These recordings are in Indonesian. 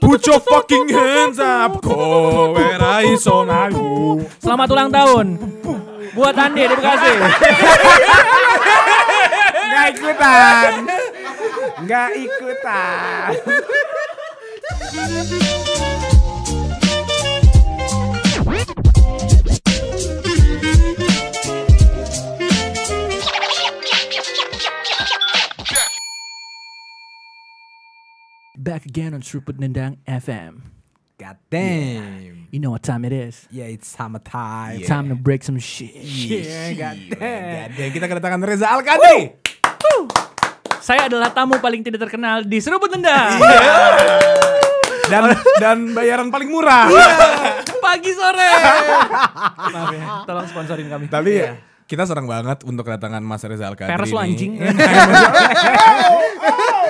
Put your fucking hands up, kowe raiso aku. Selamat ulang tahun. Buat Andi terima kasih. Gak ikutan. Gak ikutan. back again on Seruput Nendang FM. God damn. Yeah. You know what time it is. Yeah, it's summertime. Yeah. Time to break some shit. Yeah, God damn. God damn. Kita kedatangan Reza Alkadi. Saya adalah tamu paling tidak terkenal di Seruput Nendang. Iya. dan dan bayaran paling murah. Iya. Pagi sore. Maaf ya, tolong sponsorin kami. Tapi ya, kita senang banget untuk kedatangan Mas Reza Alkadri. Peres lo anjing.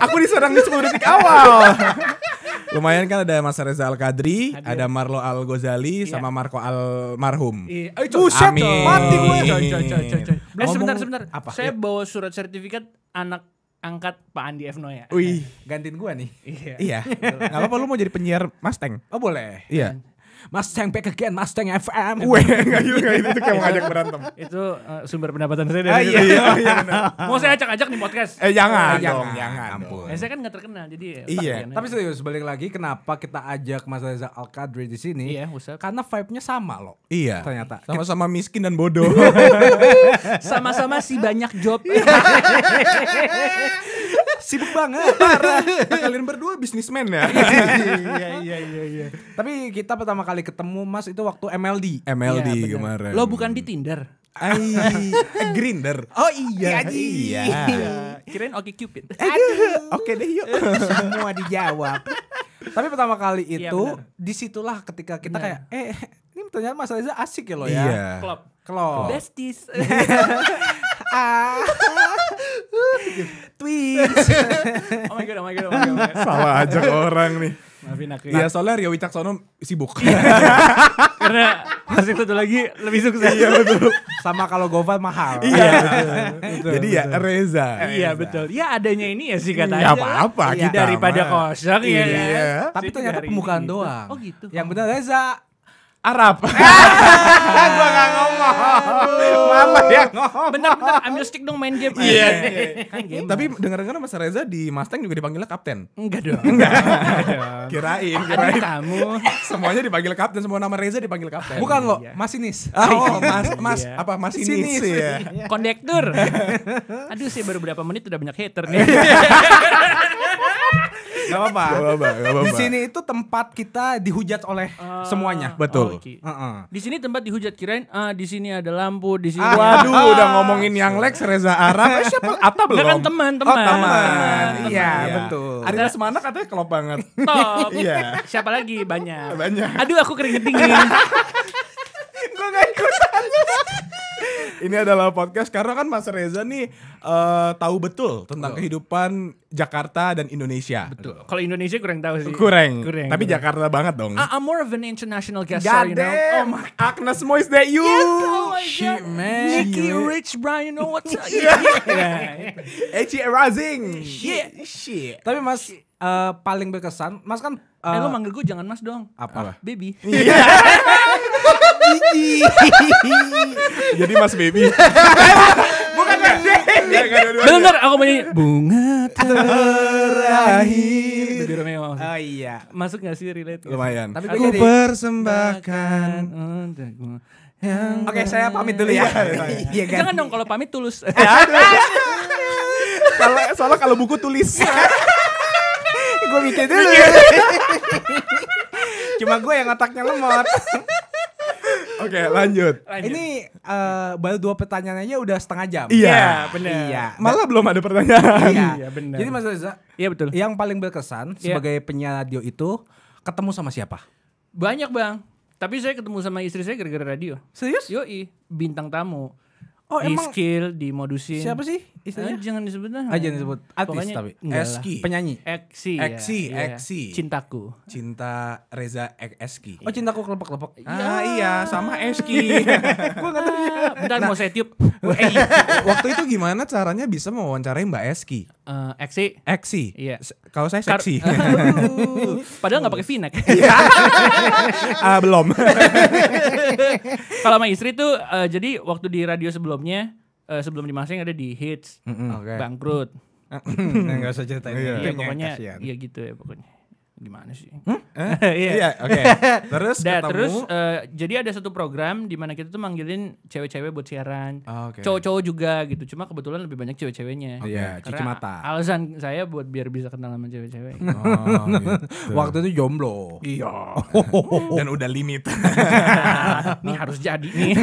aku diserang di 10 detik awal. Lumayan kan ada Mas Reza Al Kadri, ada Marlo Al Ghazali iya. sama Marco Al Marhum. Iya. Buset eh, dong. Mati gue. Eh, sebentar, sebentar. Apa? Saya iya. bawa surat sertifikat anak angkat Pak Andi F Noya. Wih, gantiin gua nih. Iya. iya. Gak apa-apa lu mau jadi penyiar Mustang. Oh boleh. Iya. Hmm. Mustang back again, Mustang FM. Weh, enggak juga itu kayak mau ngajak berantem. itu uh, sumber pendapatan saya dari ah, iya, oh, iya, iya, Mau saya ajak-ajak di podcast. Eh jangan, oh, jangan dong, jangan. Ampun. Eh, saya kan enggak terkenal jadi ya, Iya. Tapi serius balik lagi kenapa kita ajak Mas Reza Al Kadri di sini? Iya, usap. Karena vibe-nya sama loh. Iya. Ternyata sama-sama miskin dan bodoh. Sama-sama si banyak job. sibuk banget parah nah, kalian berdua bisnismen ya iya, iya iya iya iya tapi kita pertama kali ketemu mas itu waktu MLD MLD ya, kemarin lo bukan di Tinder Ay, eh, grinder. Oh iya. Iya. Iya. iya. Kirain Oke Cupid. Oke Oke deh yuk. Semua dijawab. Tapi pertama kali iya, itu ya, disitulah ketika kita bener. kayak eh ini ternyata Mas Reza asik ya lo ya. Iya. Klop. Klop. Besties. ah. Twins. oh my god, oh my god, oh my god. Oh aja ke Salah ajak orang nih. Maafin aku ya. Iya soalnya Rio Wicaksono sibuk. Iya. Karena masih itu lagi lebih sukses. iya betul. Sama kalau Gova mahal. Iya. iya betul, Jadi betul. ya iya, Reza. Iya betul. Ya adanya ini ya sih katanya. Ya apa-apa. Ya, kita daripada kosong iya. ya. Iya. Tapi ternyata pemukaan doang. Oh gitu. Yang benar Reza. Arab. gua enggak ngomong. Mama ya ngomong. benar bener ambil stick dong main game. Iya. Iya, iya, iya. kan game. Tapi dengar-dengar Mas Reza di Mustang juga dipanggilnya kapten. Enggak dong. Enggak. kirain, kirain. kamu. Semuanya dipanggil kapten, semua nama Reza dipanggil kapten. Bukan lo, Masinis. Oh, Mas Mas apa Masinis ya. Kondektur. Aduh sih baru berapa menit udah banyak hater nih. Gak apa-apa. Di sini itu tempat kita dihujat oleh uh, semuanya. Betul. Oh, okay. uh -uh. Di sini tempat dihujat kirain ah di sini ada lampu, di sini. Ah, waduh, ah, udah ngomongin yang Lex Reza Arab eh, siapa? Ata kan belum? Kan teman, teman. Oh, teman. Iya, betul. Ada iya. semana katanya kalau banget. Top. Iya. Siapa lagi? Banyak. Banyak. Aduh, aku keringet dingin. Gue gak ikut. ini adalah podcast karena kan Mas Reza nih uh, tahu betul tentang betul. kehidupan Jakarta dan Indonesia. Betul. Kalau Indonesia kurang tahu sih. Kurang. kurang Tapi kurang. Jakarta banget dong. I, I'm more of an international guest God star, you know. Oh my God. Agnes Mois, that you? Yes, oh my Shit, God. man. Nicky Rich Brian, you know what's up? yeah. yeah. Eci Shit. Shit. Tapi Mas Uh, paling berkesan, Mas kan Uh, eh lo eh, manggil gue jangan mas dong. Apa? Baby. Yeah. Cici. Jadi Mas Baby. Bukan Mas Baby. Bener, aku mau nyanyi. Bunga terakhir. Oh iya. Masuk gak sih relate? Lumayan. Tapi aku persembahkan untukmu. Oke, saya pamit dulu ya. Iya, iya, iya. iya kan? Jangan dong kalau pamit tulus. Ya, kalau soalnya kalau buku tulis. gue mikir dulu. Cuma gue yang otaknya lemot. Oke, okay, lanjut. lanjut. Ini uh, baru dua pertanyaan aja udah setengah jam. Iya, yeah, benar. Iya. Malah belum ada pertanyaan. Iya, iya benar. Jadi Mas Reza, iya betul. Yang paling berkesan yeah. sebagai penyiar radio itu ketemu sama siapa? Banyak, Bang. Tapi saya ketemu sama istri saya gara-gara radio. Serius? Yoi, bintang tamu. Oh, di emang skill, di modusin. Siapa sih eh, istilahnya? Eh, jangan disebut nah. Aja disebut. Artis Pokoknya, tapi. Eski. Penyanyi. Eksi. Ya. Eksi, ya, Eksi. Cintaku. Cinta Reza e- Eski. Oh, cintaku kelepek-kelepek. Ya. Ah, iya, sama Eski. Iya. Gua enggak tahu. Bentar nah, mau saya tiup. waktu itu gimana caranya bisa mewawancarai Mbak Eski? Uh, eh, eksi eksi iya kalau saya seksi Kar padahal nggak pakai vina uh, ah, belum kalau sama istri tuh uh, jadi waktu di radio sebelumnya uh, sebelum di masing ada di hits mm -hmm. okay. bangkrut nah, nggak usah ceritain iya, iya pokoknya iya gitu ya pokoknya di mana sih? Hmm? Eh? iya, oke. Okay. Terus da, nah, ketemu. Terus uh, jadi ada satu program di mana kita tuh manggilin cewek-cewek buat siaran. Oh, ah, okay. Cowok-cowok juga gitu. Cuma kebetulan lebih banyak cewek-ceweknya. Okay. Yeah, cuci mata. Alasan saya buat biar bisa kenal sama cewek-cewek. Oh, gitu. Waktu itu jomblo. Iya. Dan udah limit. Ini harus jadi nih.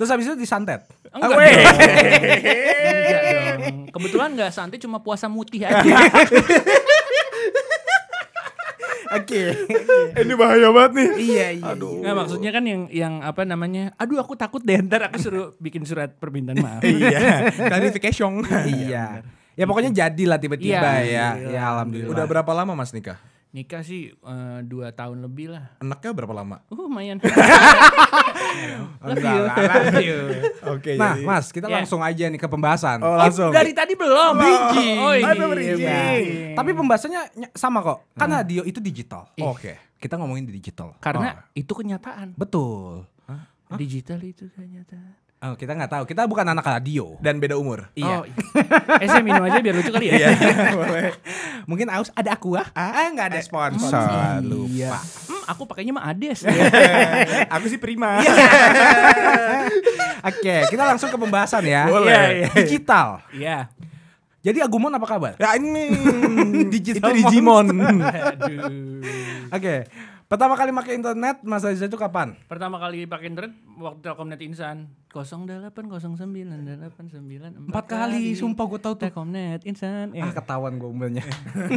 terus habis itu disantet. Enggak. Oh, Enggak dong. Kebetulan nggak santet cuma puasa mutih aja. Oke. Ini bahaya banget nih. Iya, iya, iya. Aduh. Nggak, maksudnya kan yang yang apa namanya? Aduh, aku takut deh ntar aku suruh bikin surat permintaan maaf. iya. Klarifikasi. Iya. iya. Ya pokoknya jadilah tiba-tiba iya. ya. Ya, ya. ya alhamdulillah. Udah berapa lama Mas nikah? Nikah sih uh, dua tahun lebih lah. Anaknya berapa lama? Uh, lumayan. Oh, iya. Oke. Nah, jadi. Mas, kita yeah. langsung aja nih ke pembahasan. Oh, langsung. Dari tadi belum. Bridging. Oh, iya. oh iya, iya. Tapi pembahasannya sama kok. Kan hmm. Karena radio itu digital. Oke. Okay. Kita ngomongin di digital. Karena oh. itu kenyataan. Betul. Huh? Digital itu kenyataan. Oh, kita nggak tahu. Kita bukan anak radio dan beda umur. Iya. Oh, iya. eh saya minum aja biar lucu kali ya. Iya, Mungkin aus ada aku ah. Ah, eh, nggak ada eh, sponsor. Iya. Lupa. Hmm, aku pakainya mah Ades. Iya. aku sih Prima. Oke, kita langsung ke pembahasan ya. Boleh. Digital. Iya. Jadi Agumon apa kabar? Ya ini digital Digimon. Oke, okay. Pertama kali pakai internet Mas Aziza itu kapan? Pertama kali pakai internet waktu Telkomnet Insan. 0809 89 Empat kali, kali, sumpah gue tau tuh. Telkomnet Insan. Eh. Ah ketahuan gue umurnya.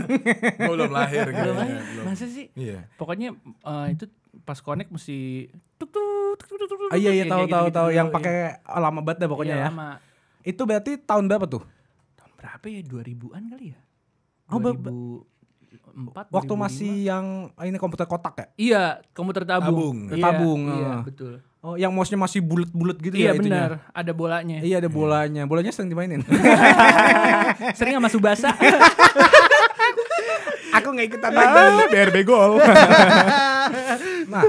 gue belum lahir gitu. Belum Masa sih? Iya. Pokoknya uh, itu pas connect mesti tuk tuk tuk tuk tuk. Ah, iya iya tahu gitu, tahu gitu tahu yang iya. pakai iya. lama banget deh pokoknya iya, ya. Lama. Itu berarti tahun berapa tuh? Tahun berapa ya? 2000-an kali ya? Oh, 2000 2004 Waktu masih yang ini komputer kotak ya? Iya, komputer tabung. Tabung. Iya, tabung. Iya, uh. betul. Oh, yang mouse-nya masih bulat-bulat gitu iya, ya Iya, benar. Ada bolanya. Iya, ada bolanya. Bolanya sering dimainin. sering sama Subasa. Aku nggak ikutan lagi. Biar begol. nah,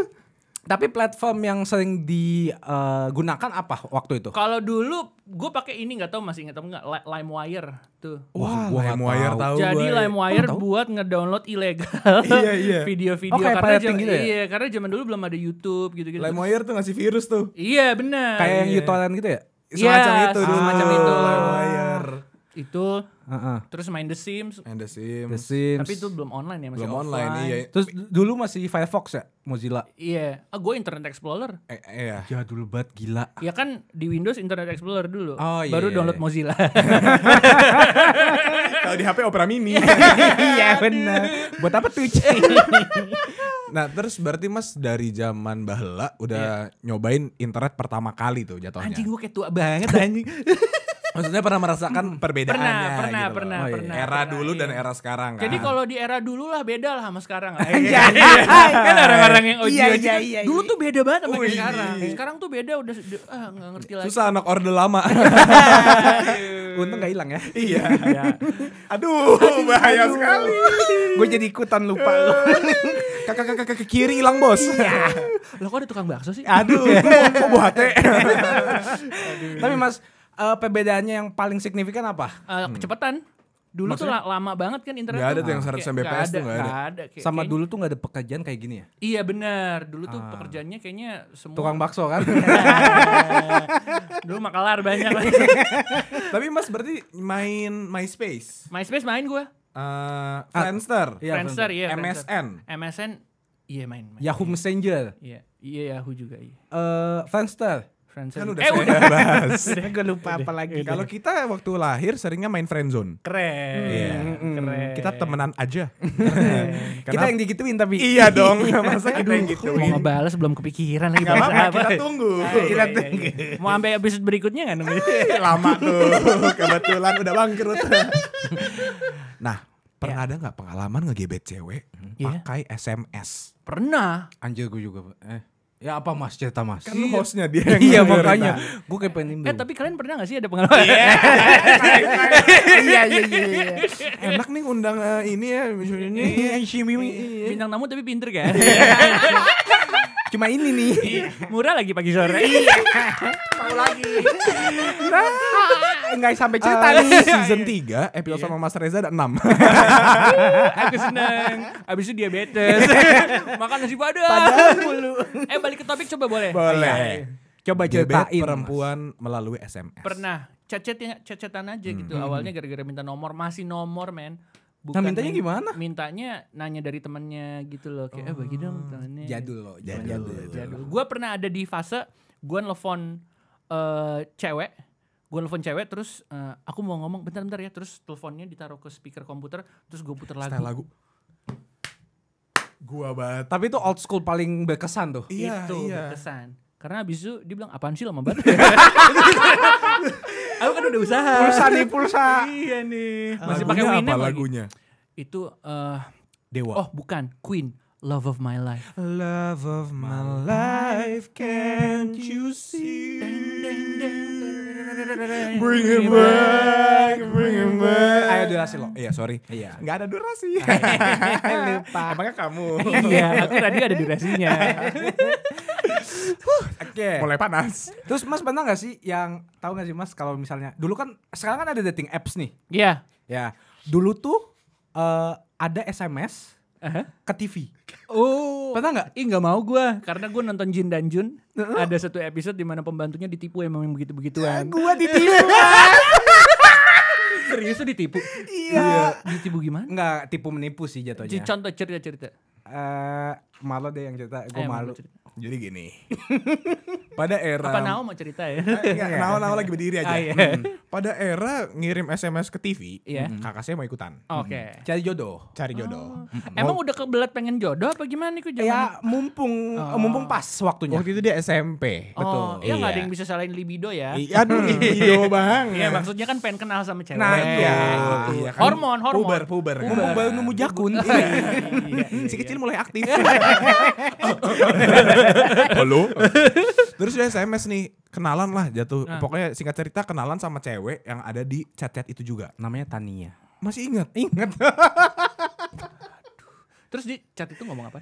tapi platform yang sering digunakan apa waktu itu? Kalau dulu gue pakai ini nggak tau masih ingat tau nggak LimeWire tuh. Wah, Wah LimeWire tahu. Jadi LimeWire buat ngedownload ilegal iya, iya. video-video oh, karena jaman, gitu ya? iya karena zaman dulu belum ada YouTube gitu-gitu. LimeWire tuh ngasih virus tuh. Iya benar. Kayak yang iya. gitu ya? Semacam yeah, itu dulu. Semacam itu. Ah, LimeWire itu uh -uh. terus main The Sims main The Sims The Sims tapi itu belum online ya masih belum offline. online iya. terus dulu masih Firefox ya Mozilla iya yeah. ah gue Internet Explorer eh, eh, iya ya dulu banget gila ya kan di Windows Internet Explorer dulu oh, iya, baru iya, download iya. Mozilla kalau di HP Opera Mini iya benar buat apa tuh Nah terus berarti mas dari zaman bahla udah yeah. nyobain internet pertama kali tuh jatuhnya Anjing gua kayak tua banget anjing Maksudnya pernah merasakan hmm. perbedaannya Pernah, pernah, gitu pernah, oh, iya, pernah. Iya. Era pernah, dulu iya. dan era sekarang kan. Jadi ah. kalau di era dulu lah beda lah sama sekarang. Iya. iya. kan orang-orang yang OG iya, kan iya, iya, dulu tuh beda banget sama Ui. Oh, sekarang. Sekarang tuh beda udah ah, gak ngerti lagi. Susah anak order lama. Untung gak hilang ya. Iya. Aduh, bahaya sekali. Gue jadi ikutan lupa. Kakak-kakak ke kiri hilang bos. Iya. Lo kok ada tukang bakso sih? Aduh, kok teh. Tapi Mas, uh, perbedaannya yang paling signifikan apa? Uh, kecepatan. Dulu Maksudnya, tuh lama banget kan internet. Gak ada tuh yang 100 Mbps tuh gak ada. Gak ada. Sama dulu tuh gak ada pekerjaan kayak gini ya? Iya benar. Dulu tuh ah. pekerjaannya kayaknya semua. Tukang bakso kan? dulu makalar banyak. Tapi mas berarti main MySpace? MySpace main gue. Uh, Friendster. Iya, Friendster, iya. MSN. MSN, iya main, main. Yahoo Messenger. Iya, iya Yahoo juga. Iya. Uh, Friendster friendzone. Kan udah eh, udah bahas. udah gue lupa apa lagi. Kalau kita waktu lahir seringnya main friendzone. Keren. Iya. Yeah. Mm, keren. Kita temenan aja. Keren. kita yang digituin tapi. Iya dong. Iya. Masa kita gitu? yang gitu. Mau ngebales belum kepikiran lagi. Gak apa-apa kita tunggu. Ay, iya, iya, kita tunggu. Mau sampai episode berikutnya kan? Lama tuh. Kebetulan udah bangkrut. nah, Pernah yeah. ada nggak pengalaman ngegebet cewek yeah. pakai SMS? Pernah. Anjir gue juga. Eh. Ya apa mas cerita mas? Kan iya. hostnya dia yang Iya makanya Gue kayak pengen Eh tapi kalian pernah gak sih ada pengalaman? Iya. iya Iya iya iya Enak nih undang uh, eh, ini ya Ini iya, Mimi iya, Bintang tamu tapi pinter kan? Cuma ini nih. Iya. Murah lagi pagi sore. Iya. Iya. Mau lagi. Nah, enggak sampai cerita ah, nih. Season 3 episode sama Mas Reza ada 6. Aku seneng. abis itu diabetes. Makan nasi padang. Eh balik ke topik coba boleh? Boleh. Coba ceritain perempuan melalui SMS. Pernah. cecetnya, cecetan aja gitu. Hmm. Awalnya gara-gara minta nomor, masih nomor, men Nah, Bukan nah mintanya gimana? Mintanya nanya dari temannya gitu loh kayak oh. eh bagi dong oh, temennya. Jadul loh, jadul. jadul. jadul. jadul. Gue pernah ada di fase gue nelfon uh, cewek, gue nelfon cewek terus uh, aku mau ngomong bentar-bentar ya terus teleponnya ditaruh ke speaker komputer terus gue puter lagu. Style lagu. Gua banget. Tapi itu old school paling berkesan tuh. Iya, itu iya. berkesan karena abis itu dia bilang apaan sih lama banget. aku kan udah usaha. Pulsa nih pulsa. iya nih. Masih pakai Winem apa lagunya? Lagi. Itu uh, Dewa. Oh bukan Queen. Love of my life. Love of my life, can't you see? Dun, dun, dun. Bring him back, bring him back. Ayo durasi lo. Iya, sorry. Iya. Gak ada durasi. Lupa. Emangnya kamu. Iya, aku tadi ada durasinya. Oke. Mulai panas. Terus Mas pernah gak sih yang tahu gak sih Mas kalau misalnya dulu kan sekarang kan ada dating apps nih. Iya. Yeah. Ya. Dulu tuh eh, ada SMS Aha. ke TV. Oh, pernah nggak? Ih nggak mau gue, karena gue nonton Jin dan Jun. Uh-huh. Ada satu episode di mana pembantunya ditipu emang yang begitu begituan. Ya, gue ditipu. Serius tuh ditipu? Iya. iya. Ditipu gimana? Nggak, tipu menipu sih jatuhnya. Contoh cerita cerita. Eh, uh, malu deh yang cerita. Gue eh, malu. Cerita. Jadi gini. pada era Apa Nao mau cerita ya? Enggak, ah, iya, iya. Nao Nao lagi berdiri aja. Ah, iya. hmm. Pada era ngirim SMS ke TV, yeah. kakak saya mau ikutan. Oke. Okay. Hmm. Cari jodoh. Cari jodoh. Oh. Hmm. Emang mau, udah kebelet pengen jodoh apa gimana nih Ya mumpung oh. Eh, mumpung pas waktunya. Waktu itu dia SMP. Oh, betul. Ya enggak iya. ada yang bisa salahin libido ya. I, aduh, hmm. libido bang. Iya, maksudnya kan pengen kenal sama cewek. Nah, iya. iya, iya kan. Hormon, hormon. Puber, puber. Mumpung baru nemu jakun. Si kecil mulai aktif. Halo. Terus dia SMS nih, kenalan lah jatuh. Nah. Pokoknya singkat cerita kenalan sama cewek yang ada di chat-chat itu juga. Namanya Tania. Masih ingat? Ingat. Terus di chat itu ngomong apa?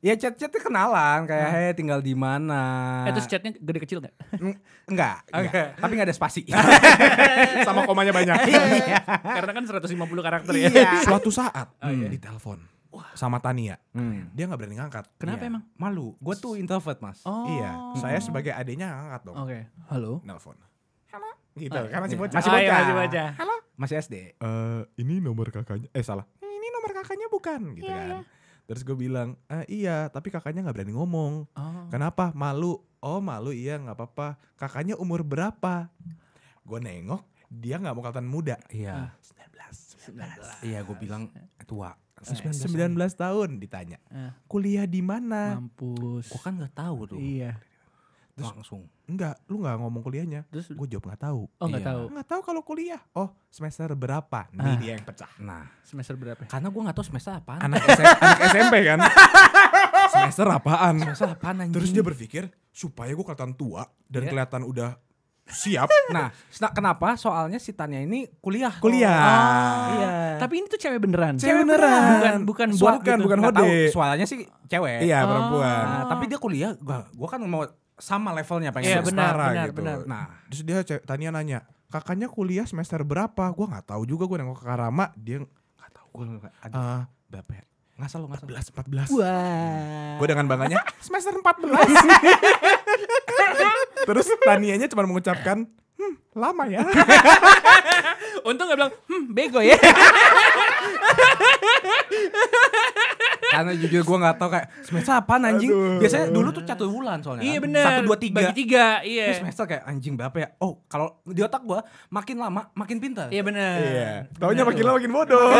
Ya chat-chatnya kenalan kayak hmm. hey tinggal di mana. Eh terus chatnya gede kecil gak? enggak? Enggak. Tapi nggak ada spasi. Sama komanya banyak. Iya. Karena kan 150 karakter ya. Iya. Suatu saat oh, iya. di telepon sama Tania. Hmm. Dia nggak berani ngangkat. Kenapa iya. emang? Malu. Gue tuh introvert mas. Oh. Iya. Saya hmm. sebagai adiknya ngangkat dong. Oke. Okay. Halo. Nelfon. Halo. Gitu. Oh, Karena masih iya. bocah. Masih bocah. masih iya. bocah. Halo. Masih SD. Uh, eh, ini nomor kakaknya. Eh salah. Ini nomor kakaknya bukan gitu yeah, kan. Yeah. Terus gue bilang, eh, iya, tapi kakaknya nggak berani ngomong. Oh. Kenapa? Malu. Oh malu iya nggak apa-apa. Kakaknya umur berapa? Gue nengok, dia nggak mau kelihatan muda. Iya. 19. 19. Iya, gue bilang tua 19, 19 eh, tahun. ditanya. Uh. Kuliah di mana? Mampus. Gua kan nggak tahu tuh. Iya. Terus, langsung. Enggak, lu nggak ngomong kuliahnya. Terus gue jawab nggak tahu. Oh, nggak iya. tahu. Nggak tahu kalau kuliah. Oh, semester berapa? Nih uh. dia yang pecah. Nah, semester berapa? Karena gue nggak tahu semester apa. Anak, SM, anak SMP kan. semester apaan? Semester apaan anjing. Terus dia berpikir supaya gue kelihatan tua dan yeah. kelihatan udah Siap. Nah, nah, kenapa? Soalnya si Tanya ini kuliah. Kuliah. Oh, ah. iya. Tapi ini tuh cewek beneran. Cewek beneran. Bukan bukan bukan, gitu. bukan hode. Tahu, sih cewek. Iya, ah. perempuan. Nah, tapi dia kuliah, gua, gua kan mau sama levelnya pengen yeah, benar, benar, gitu. Benar. Nah, terus dia cewek, Tania nanya, "Kakaknya kuliah semester berapa?" Gua nggak tahu juga gua nengok ke Karama, dia nggak tahu gua. Ada uh, eh, berapa ya? Ngasal lo ngasal. 14, 14. Wah. Iya. Gue dengan bangganya semester 14. Terus Tanianya cuma mengucapkan, hmm, lama ya. Untung gak bilang, hmm, bego ya. karena jujur gue gak tau kayak semester apa anjing Aduh. biasanya dulu tuh catur bulan soalnya iya kan. bener satu dua tiga bagi tiga iya Ini semester kayak anjing berapa ya oh kalau di otak gue makin lama makin pintar iya bener iya taunya makin lama makin bodoh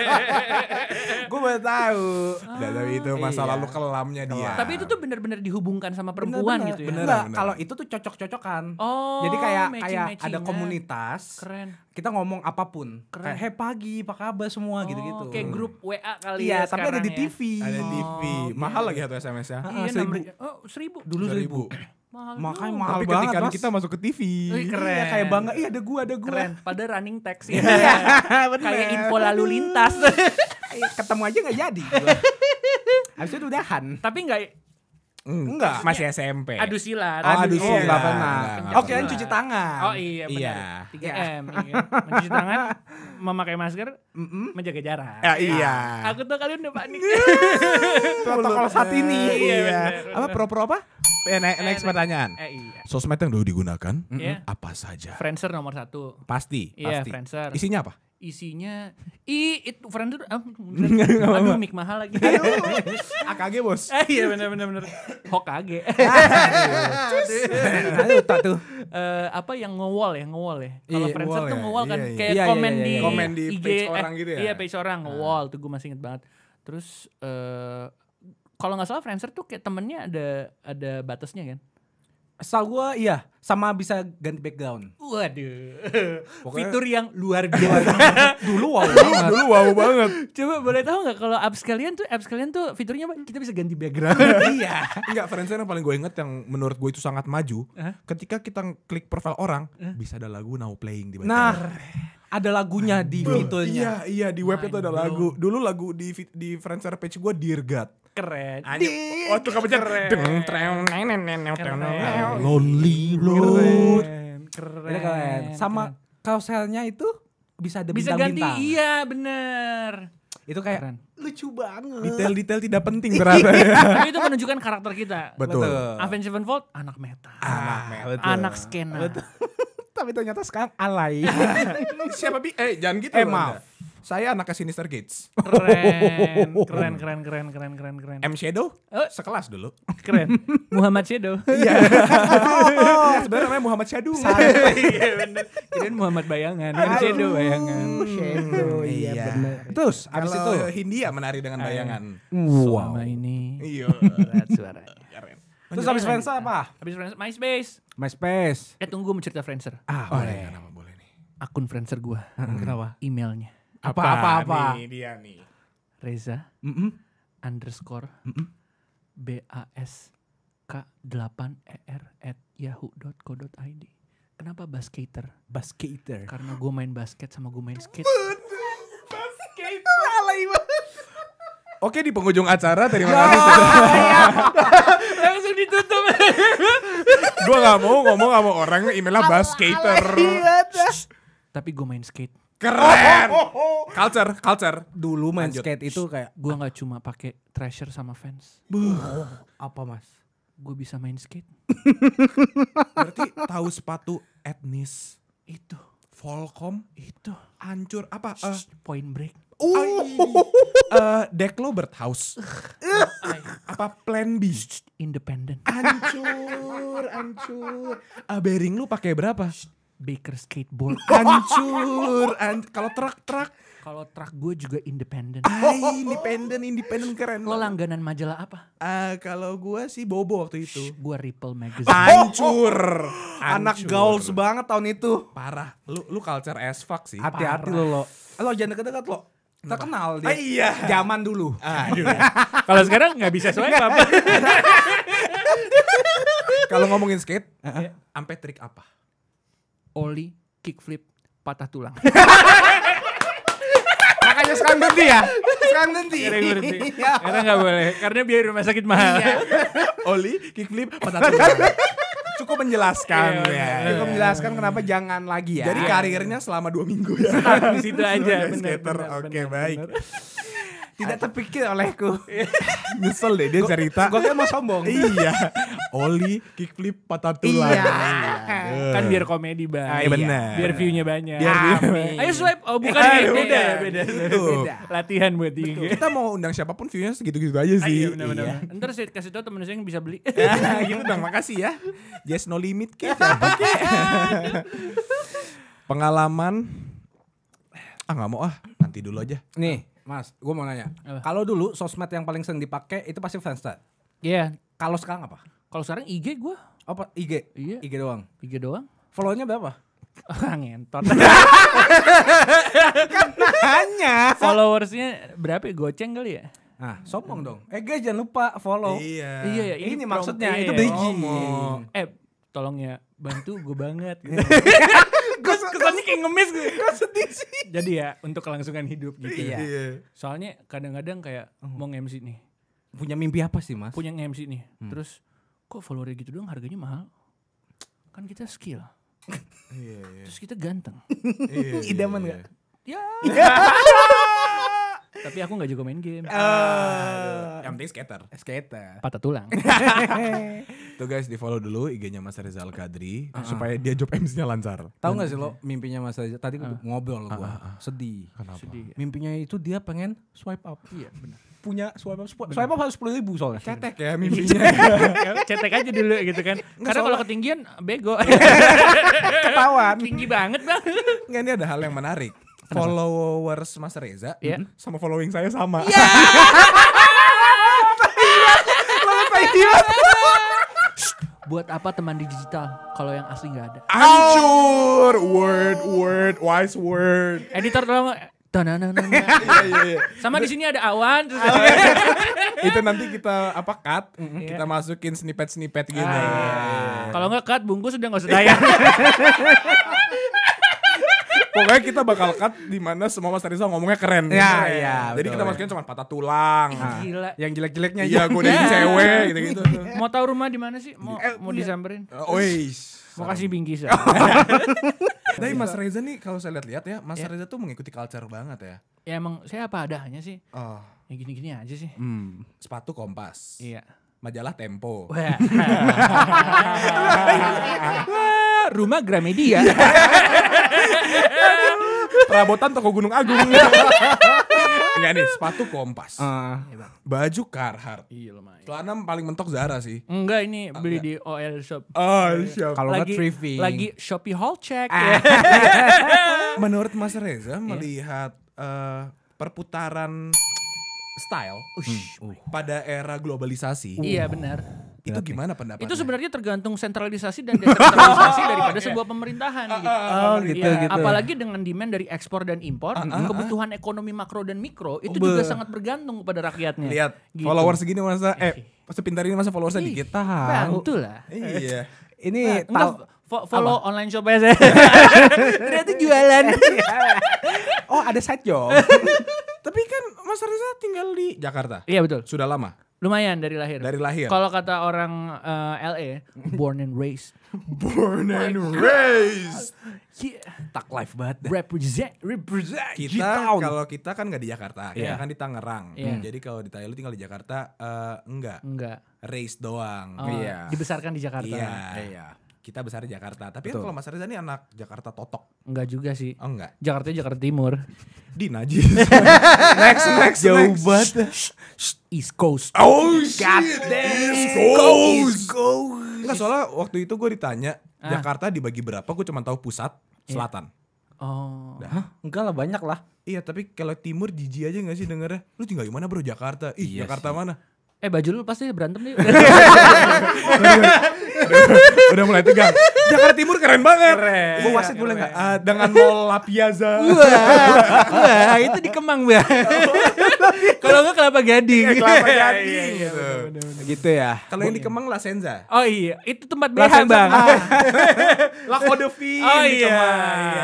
gue baru tahu ah, dari itu masa iya. lalu kelamnya dia tapi itu tuh bener-bener dihubungkan sama perempuan bener, bener. gitu ya bener, kalau itu tuh cocok-cocokan oh jadi kayak kayak ada ah, komunitas keren kita ngomong apapun Keren. kayak hey pagi apa kabar semua oh, gitu-gitu oh, kayak grup WA kali iya, ya tapi ada di ya. TV. Ada di TV. Oh, mahal lagi satu SMS ya. Ah, iya, seribu. Oh, seribu. Dulu seribu. Mahal Makanya mahal Tapi banget Tapi kita masuk ke TV. Ui, iya, keren. Iya, kayak bangga, iya ada gua, ada gua. Keren. Pada running text ya. kayak info lalu lintas. Ketemu aja gak jadi. Habis itu han Tapi gak Hmm. Enggak. Masih SMP. Adu silat. Oh, adu silat. Oh, enggak pernah. Oke, kan cuci tangan. Oh iya, benar. Iya. 3M. Iya. iya. Mencuci tangan, memakai masker, mm -mm. menjaga jarak. Ya, iya. Ya. aku tuh kalian udah panik. Iya. Protokol saat iya, ini. Iya. iya. Apa pro-pro apa? Eh, next eh, pertanyaan. Eh, iya. Sosmed yang dulu digunakan, mm apa saja? Friendster nomor satu. Pasti. Iya, Friendster. Isinya apa? isinya i it friender aduh mic mahal lagi AKG bos eh, iya benar benar benar Hokage aduh tuh uh, apa yang ngewall ya ngewall ya kalau yeah, friendster tuh ya. ngewall kan iya, iya. kayak iya, komen iya, iya. di iya. komen di IG, page eh, orang gitu ya iya page orang nah. ngewall tuh gue masih inget banget terus uh, kalau nggak salah friendster tuh kayak temennya ada ada batasnya kan Asal gue iya sama bisa ganti background. Waduh. Pokoknya, Fitur yang luar biasa. dulu wow banget. dulu wow banget. Coba boleh tahu nggak kalau apps kalian tuh apps kalian tuh fiturnya apa? Kita bisa ganti background. iya. Enggak, friends yang paling gue inget yang menurut gue itu sangat maju. Huh? Ketika kita klik profile orang, huh? bisa ada lagu now playing di bawahnya. Nah, ada lagunya di fiturnya. Iya, iya di web itu ada lagu. Dulu lagu di di friends page gue Dear God keren. Anjir. Waktu kamu keren. Deng Keren. Keren. Keren. Lonely Road. Keren. Keren. keren. Sama kauselnya itu bisa ada bisa ganti iya bener itu kayak Keren. lucu banget detail-detail tidak penting ternyata ya. tapi itu menunjukkan karakter kita betul Avenged Sevenfold anak meta anak meta anak skena betul. tapi ternyata sekarang alay siapa bi eh jangan gitu eh, maaf saya ke Sinister Gates. Keren, keren, keren, keren, keren, keren, keren. M Shadow? Oh. Sekelas dulu. Keren. Muhammad Shadow. Iya. sebenarnya namanya Muhammad Shadow. Iya benar. Kirain Muhammad Bayangan. M Shadow Bayangan. Shadow, iya, iya. benar. Terus abis itu Hindia menari dengan eh, bayangan. Wow. ini. Iya. Suara. Iya, keren. Terus abis Friendster iya. apa? Habis Friendster MySpace. MySpace. Eh tunggu cerita Friendster. Ah, boleh. Kenapa boleh nih? Akun Friendster gua. Hmm. Kenapa? Emailnya. Apa apa apa? Nih, dia nih. Reza mm -mm. underscore mm -mm. B A S K 8 E R at yahoo.co.id. Kenapa basketer? Basketer. Karena gue main basket sama gue main skate. basketer alay banget. Oke di penghujung acara terima ya kasih sudah. Langsung ditutup. gue gak mau ngomong sama orang emailnya basketer. Tapi gue main skate. Keren. Oh, oh, oh, culture, culture. Dulu main Lanjut. skate itu kayak gua nggak cuma pakai treasure sama fans. Buh. Apa mas? Gue bisa main skate. Berarti tahu sepatu etnis itu. Volcom itu hancur apa? Uh, point break. Uh, uh, Deck Lobert House. apa Plan B? Independent. ancur ancur Uh, eh, bearing lu pakai berapa? Baker skateboard hancur. And kalau truk-truk kalau truk gue juga independen. Ah, independen, independen keren. Lo langganan majalah apa? Ah, uh, kalau gue sih Bobo waktu itu. gue Ripple Magazine. Hancur. Anak gaul banget tahun itu. Parah. Lu lu culture as fuck sih. Hati-hati lo lo. Lo jangan deket-deket lo. Kita kenal dia. Ah, iya. Zaman dulu. Ah, kalau sekarang nggak bisa soalnya apa. kalau ngomongin skate, iya. sampai uh -huh. trik apa? Oli kickflip patah tulang. Makanya sekarang berhenti ya. Sekarang berhenti. Sekarang berhenti. Iya. Karena nggak boleh. Karena biaya rumah sakit mahal. Iya. Oli kickflip patah tulang. Cukup menjelaskan iya, ya. Cukup menjelaskan kenapa jangan lagi ya. Jadi karirnya selama dua minggu ya. Di situ aja. Bener, skater. Oke baik tidak terpikir olehku. Nyesel deh dia cerita. Gue kan mau sombong. iya. Oli kickflip patah tulang. Iya. kan biar komedi bang. Ah, iya. benar. Biar viewnya banyak. Biar view. Ayo swipe. Oh bukan ya. Beda beda. beda. Latihan buat IG. Kita mau undang siapapun viewnya segitu-gitu aja sih. Ayo, iya, benar-benar. Iya. Ntar saya kasih tau temen saya yang bisa beli. Ah, gitu bang makasih ya. Yes no limit kek. Pengalaman ah nggak mau ah nanti dulu aja nih Mas, gue mau nanya. Kalau dulu sosmed yang paling sering dipakai itu pasti Friendster. Iya. Yeah. Kalau sekarang apa? Kalau sekarang IG gue. Apa oh, IG? Iya. IG doang. IG doang. Follow-nya berapa? Orang ah, ngentot. kan nanya. Followersnya berapa? Ya? Goceng kali ya? Nah, sombong dong. Eh guys jangan lupa follow. Iya. Iya, iya ini, ini maksudnya iya, itu bridging. Eh, tolong ya bantu gue banget. Gitu. kesannya kayak ngemis gue, Kok sedih sih? Jadi ya untuk kelangsungan hidup gitu ya. Iya. Soalnya kadang-kadang kayak uh. mau nge-MC nih. Punya mimpi apa sih mas? Punya nge-MC nih. Hmm. Terus kok followernya gitu doang harganya mahal? Kan kita skill. iya, iya. Terus kita ganteng. iya, iya, Idaman iya. gak? Iya. Ya. Tapi aku gak juga main game. Uh, Yang penting skater. Skater. Patah tulang. Tuh guys di follow dulu IG-nya Mas Rizal Kadri uh ah, -huh. Ah. supaya dia job MC-nya lancar. Tahu nggak sih lo mimpinya Mas Rizal? Tadi uh. ngobrol lo gua. Uh, uh, Sedih. Kenapa? Sedih. Ya. Mimpinya itu dia pengen swipe up. Iya benar punya swipe up swipe up harus sepuluh ribu soalnya cetek ya mimpinya cetek aja dulu gitu kan Nggak karena kalau ketinggian bego ketahuan tinggi banget bang nggak ini ada hal yang menarik followers Mas Reza yeah. sama following saya sama yeah. Iya. Iya buat apa teman di digital kalau yang asli nggak ada? Ancur, word, word, wise word. Editor tolong Tanana, iya, iya, iya. sama di sini ada awan. Terus itu nanti kita apa cut, -hmm. kita masukin snippet-snippet gitu. Ah, iya. Kalau nggak cut bungkus udah nggak usah tayang. Pokoknya kita bakal cut di mana semua Mas Rizal ngomongnya keren. Ya, iya. Ya, Jadi betul, kita ya. masukin ya. cuma patah tulang. Ah, gila. Yang jelek-jeleknya iya, ya, gue udah cewek gitu-gitu. Mau tahu rumah di mana sih? Mau eh, mau disamperin? Ois. Eh, ois. Mau kasih bingkisan. Ya? Tapi Mas Reza nih kalau saya lihat-lihat ya, Mas ya. Reza tuh mengikuti culture banget ya. Ya emang saya apa adanya sih. Oh. Ya gini-gini aja sih. Hmm. Sepatu kompas. Iya. Majalah Tempo. rumah Gramedia. Iya. Perabotan toko Gunung Agung. Enggak nih, sepatu kompas. Uh, baju Carhartt. Iya lumayan. Celana paling mentok Zara sih. Enggak ini beli enggak. di OL shop. Oh, shop. Kalau lagi thrifting. Lagi Shopee hall check. Ah. Menurut Mas Reza iya. melihat uh, perputaran style Hmm. Uh. pada era globalisasi. Iya benar itu gimana pendapatnya? Itu sebenarnya tergantung sentralisasi dan desentralisasi daripada sebuah pemerintahan ah, ah, gitu. Ah, oh, gitu, ya. gitu. Apalagi dengan demand dari ekspor dan impor, uh, uh, kebutuhan ekonomi makro dan mikro itu Be. juga sangat bergantung kepada rakyatnya. Lihat, gitu. follower segini masa eh sepintar ini masa followersnya dikit tahu. Bantu lah. Iya. Ini nah, follow Apa? online shop saya. Ternyata jualan. Iya. oh, ada side job. Tapi kan Mas Reza tinggal di Jakarta. Iya betul. Sudah lama. Lumayan dari lahir. Dari lahir. Kalau kata orang uh, eh, LA, born and raised. born and raised. Yeah. Tak live banget. Dah. Represent, represent. Kita kalau kita kan nggak di Jakarta, yeah. kita kan di Tangerang. Yeah. Hmm, jadi kalau di lu tinggal di Jakarta, uh, eh, enggak. Enggak. Raised doang. Oh, iya. Dibesarkan di Jakarta. Iya. iya kita besar di Jakarta. Tapi kan kalau Mas Reza ini anak Jakarta totok. Enggak juga sih. Oh, enggak. Jakarta Jakarta Timur. Di najis. next next jauh banget. East Coast. Oh shit. East Coast. East Coast. Enggak soalnya waktu itu gue ditanya ah. Jakarta dibagi berapa? Gue cuma tahu pusat, yeah. selatan. Oh. Hah? Enggak lah banyak lah. Iya tapi kalau timur jiji aja gak sih dengernya? Lu tinggal di mana bro? Jakarta. Ih iya Jakarta sih. mana? Eh baju lu pasti berantem nih. udah mulai tegang. Jakarta Timur keren banget. Keren. Gue wasit boleh enggak? Uh, ah, dengan Mall La Piazza. Wah, wah itu di Kemang ya. Kalau enggak kelapa gading. Ya, kelapa gading. Iya, gitu. Bener, bener. gitu ya. Kalau yang di Kemang La Senza. Oh iya, itu tempat BH bang. La Codevin. Oh iya.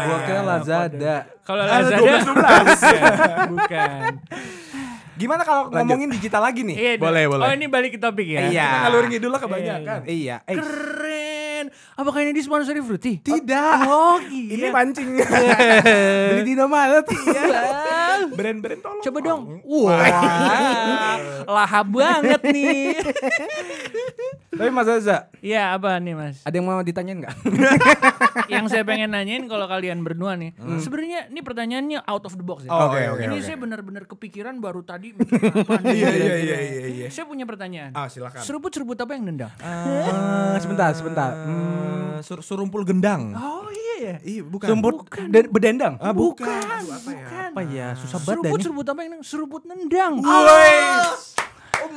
Gua kira Lazada. Kalau Lazada. 12-12. Bukan. Gimana kalau ngomongin digital lagi nih? Iya, boleh, oh, boleh. Oh, ini balik ke topik ya. Iya. Kita ngalurin dulu lah kebanyakan. Iya. iya. Keren. Apakah ini disponsori Fruity? Tidak. Oh, oh iya. Ini pancing. Iya. Beli di Indomaret. Iya. Brand-brand tolong. Coba dong. Wah. Wow. Lahap banget nih. Tapi Mas Aza. Iya, apa nih Mas? Ada yang mau ditanyain nggak? yang saya pengen nanyain kalau kalian berdua nih. Hmm. Sebenarnya ini pertanyaannya out of the box ya. Oke, oh, oke. Okay, okay, ini okay. saya benar-benar kepikiran baru tadi Iya, iya, iya, iya, Saya punya pertanyaan. Ah, silakan. Seruput-seruput apa yang nendang? Uh, sebentar, sebentar. Hmm, sur surumpul gendang. Oh iya ya? Iya, bukan. bukan. bedendang. Ah, bukan. Bukan. Aduh, apa, bukan. Ya? apa ya? Susah banget. Seruput-seruput apa yang nendang? Seruput nendang. Woi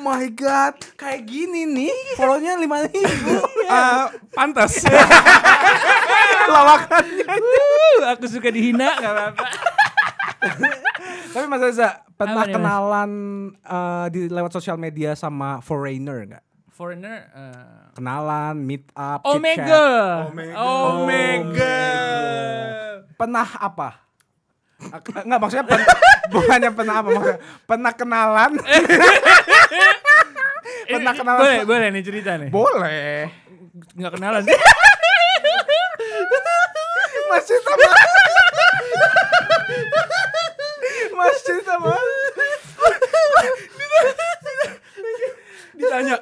my god, kayak gini nih. Follownya lima ribu. uh, pantas. Lawakannya. Uh, aku suka dihina nggak apa-apa. Tapi Mas Reza pernah apa kenalan uh, di lewat sosial media sama foreigner nggak? Foreigner uh... kenalan, meet up, Omega. Omega. Omega. Omega. Pernah apa? Enggak maksudnya pen, bukannya pernah apa maksudnya pernah kenalan. Eh, pernah kenalan. Boleh, boleh nih cerita nih. Boleh. Enggak kenalan. sih, Masih sama, Masih sama, Ditanya,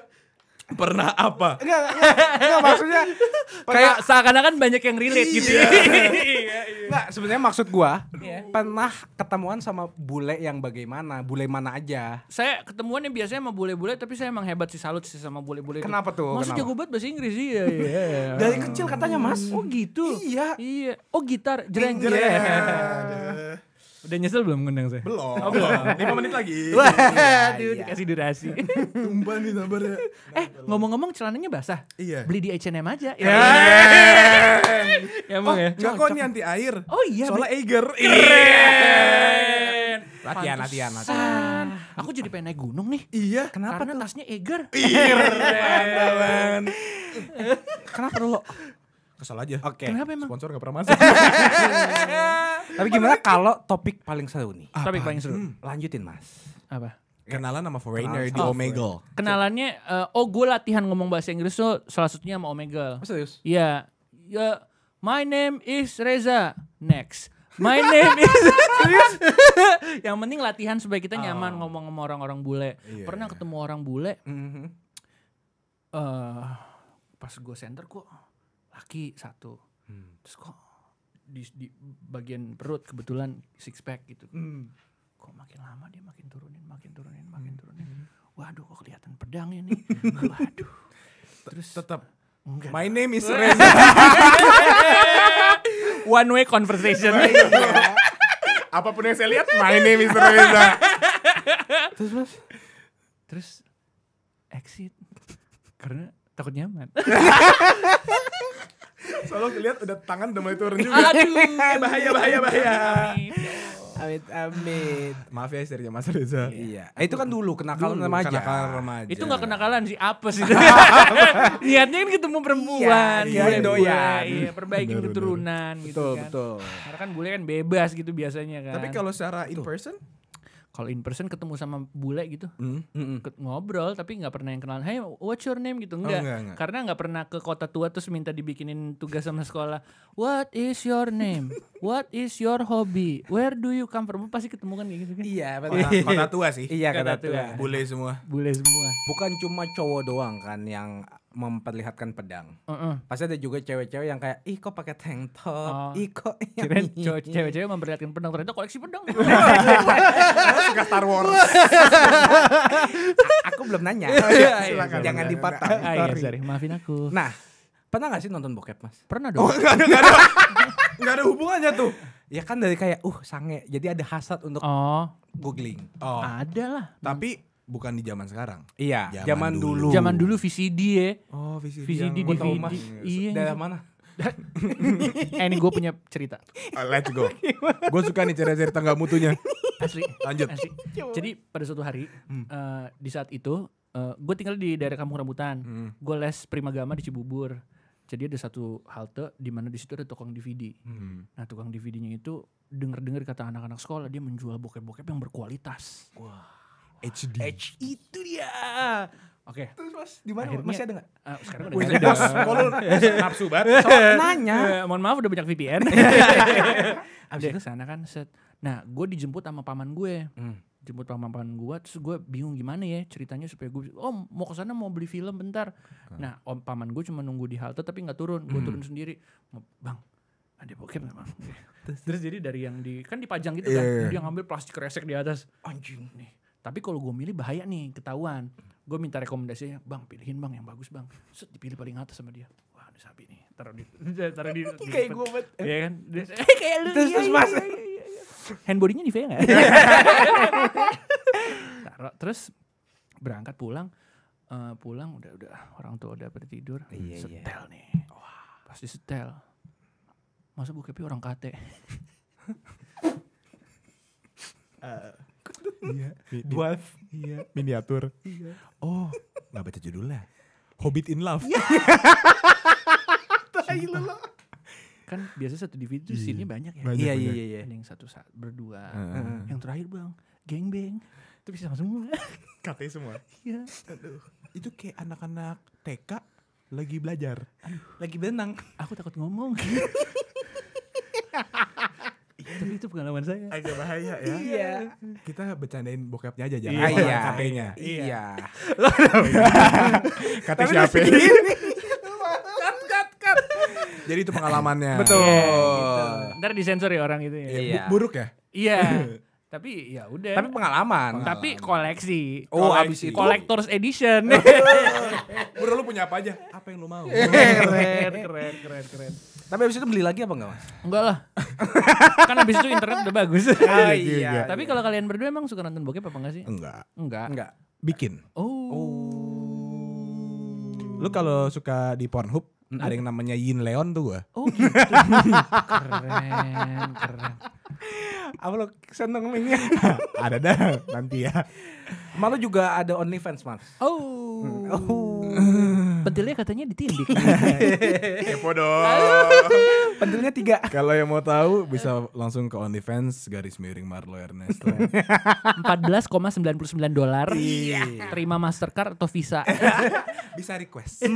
pernah apa? Enggak, enggak, enggak maksudnya kayak seakan-akan banyak yang relate gitu ya. Iya, iya, iya. enggak, sebenarnya maksud gua pernah ketemuan sama bule yang bagaimana? Bule mana aja? Saya ketemuan yang biasanya sama bule-bule tapi saya emang hebat sih salut sih sama bule-bule. Kenapa tuh? Maksud jago banget bahasa Inggris sih ya. Dari kecil katanya, Mas. Oh gitu. Iya. Iya. Oh gitar, jreng. Jereng. Udah nyesel belum ngundang saya? Belum. Oh, belum. 5 menit lagi. Waduh, iya, iya. dikasih durasi. Tumban nih sabar ya. Eh, ngomong-ngomong celananya basah. Iya. Beli di H&M aja. Iya. Ya. Emang oh, ya. Coko ini anti air. Oh iya. Soalnya Eiger. Keren. Latihan, latihan, latihan. Aku jadi pengen naik gunung nih. Iya. Kenapa Karena tasnya Eiger. keren eh, Kenapa lo? Kesel aja. Oke. Kenapa emang? Sponsor gak pernah masuk. Tapi gimana kalau topik paling seru nih? Apa? Topik paling seru. Hmm. Lanjutin Mas. Apa? Kenalan sama foreigner Kenalan. di oh, Omegle. Kenalannya, uh, oh gue latihan ngomong bahasa Inggris tuh salah satunya sama Omega. Oh, serius? Iya. Yeah. Uh, my name is Reza. Next. My name is serius. Yang penting latihan supaya kita nyaman oh. ngomong sama orang-orang bule. Yeah. Pernah iya. ketemu orang bule. Mm -hmm. uh, pas gue center kok laki satu. Hmm. Terus kok di, di bagian perut kebetulan six pack gitu. mm. Kok makin lama dia makin turunin, makin turunin, hmm. makin mm. turunin. Hmm. Waduh, kok kelihatan pedang ini hmm. Waduh. Terus tetap My name is Ren. One way conversation. Apapun yang saya lihat, my name is Reza. terus mas, terus exit karena takut nyaman. Soalnya lihat udah tangan udah mulai turun juga. Aduh, eh, bahaya bahaya bahaya. Amit amit. Maaf ya istrinya Mas Reza. Iya. Eh, itu kan dulu kena dulu, remaja. Kenakalan remaja. Itu gak kenakalan sih apa sih? Niatnya kan ketemu perempuan. Iya, iya doyan. Iya, iya. iya, perbaiki keturunan gitu betul, kan. Betul Karena kan bule kan bebas gitu biasanya kan. Tapi kalau secara in person kalau in person ketemu sama bule gitu mm, mm, mm. ngobrol tapi nggak pernah yang kenalan. hey what's your name gitu enggak, oh, enggak, enggak. karena nggak pernah ke kota tua terus minta dibikinin tugas sama sekolah what is your name what is your hobby where do you come from pasti ketemu kan gitu kan iya kota, tua sih iya kota, tua bule semua bule semua bukan cuma cowok doang kan yang memperlihatkan pedang. Uh -uh. Pasti ada juga cewek-cewek yang kayak ih kok pakai tank top, uh, ih kok cewek-cewek memperlihatkan pedang ternyata koleksi pedang. Suka Star Wars. aku belum nanya. Silakan, oh, iya, iya, Jangan dipatah. Ah, iya, sorry. Maafin aku. Nah, pernah gak sih nonton bokep, Mas? Pernah oh, dong. Oh, gak ada, gak ada. gak ada hubungannya tuh. Ya kan dari kayak uh sange. Jadi ada hasad untuk oh. googling. Oh. Ada lah. Tapi bukan di zaman sekarang. Iya, zaman, zaman dulu. Zaman dulu VCD ya. Oh, VCD. VCD di DVD. iya. Dari mana? eh ini gue punya cerita. Uh, let's go. gue suka nih cerita-cerita nggak mutunya. Asli. Lanjut. Asli. Jadi pada suatu hari hmm. uh, di saat itu uh, eh, gue tinggal di daerah Kampung Rambutan. Hmm. Gue les Primagama di Cibubur. Jadi ada satu halte di mana di situ ada tukang DVD. Hmm. Nah tukang DVD-nya itu dengar-dengar kata anak-anak sekolah dia menjual bokep-bokep yang berkualitas. Wah. HD. H itu dia. Oke. Okay. Terus mas, di mana? Masih ada nggak? Uh, sekarang udah nggak ada. Kalau nafsu banget. Soal eh, nanya. Uh, mohon maaf udah banyak VPN. Abis itu sana kan set. Nah, gue dijemput sama paman gue. Hmm. Jemput sama paman gue. Terus gue bingung gimana ya ceritanya supaya gue. Oh, mau ke sana mau beli film bentar. Hmm. Nah, om paman gue cuma nunggu di halte tapi nggak turun. Gue hmm. turun sendiri. Bang, ada bokep bang? Terus jadi dari yang di kan dipajang gitu iya, kan, yeah. Iya. dia ngambil plastik resek di atas. Anjing nih tapi kalau gue milih bahaya nih ketahuan. Gue minta rekomendasinya, bang pilihin bang yang bagus bang. Set dipilih paling atas sama dia. Wah ini sapi nih, taruh di, taruh di. kayak gue bet. Iya kan? kayak lu. Terus iya, terus iya, mas. Iya, Hand bodinya di V nggak? taruh terus berangkat pulang. Uh, pulang udah udah orang tua udah pada tidur iya, setel iya. nih Wah. pasti setel masa bu kepi orang kate uh. Iya. Dwarf. Iya. iya. Miniatur. Iya. Oh, nggak baca judulnya. Hobbit in Love. Iya. kan biasa satu DVD tuh iya. scene-nya banyak ya. Banyak, iya, iya, iya, iya. Yang satu saat berdua. Uh. Yang terakhir bang, Geng beng. Itu bisa semua. Katanya semua. Iya. Aduh. Itu kayak anak-anak TK lagi belajar. Aduh. Lagi berenang. Aku takut ngomong. tapi itu pengalaman saya agak bahaya ya iya, iya. kita bercandain bokapnya aja jangan iya. iya. nya iya, iya. kata siapa jadi itu pengalamannya betul yeah, gitu. ntar disensor ya orang itu ya iya. iya. buruk ya iya Tapi ya udah. Tapi pengalaman. Tapi koleksi. Oh, abis itu. Collector's edition. Bro lu punya apa aja? Apa yang lu mau? keren, keren, keren, keren. Tapi abis itu beli lagi apa enggak, Mas? Enggak lah. kan abis itu internet udah bagus. oh, iya. Tapi kalau kalian berdua emang suka nonton bokep apa enggak sih? Enggak. Enggak. Enggak. Bikin. Oh. oh. Lu kalau suka di Pornhub, ada yang namanya Yin Leon tuh gua. Oh gitu. keren, keren. Apa lo seneng linknya ada dah nanti ya malu juga ada OnlyFans mas oh, hmm. oh. pentilnya katanya ditindik kepo dong pentilnya tiga kalau yang mau tahu bisa langsung ke OnlyFans garis miring Marlo Ernest 14,99 dolar iya. terima Mastercard atau Visa bisa request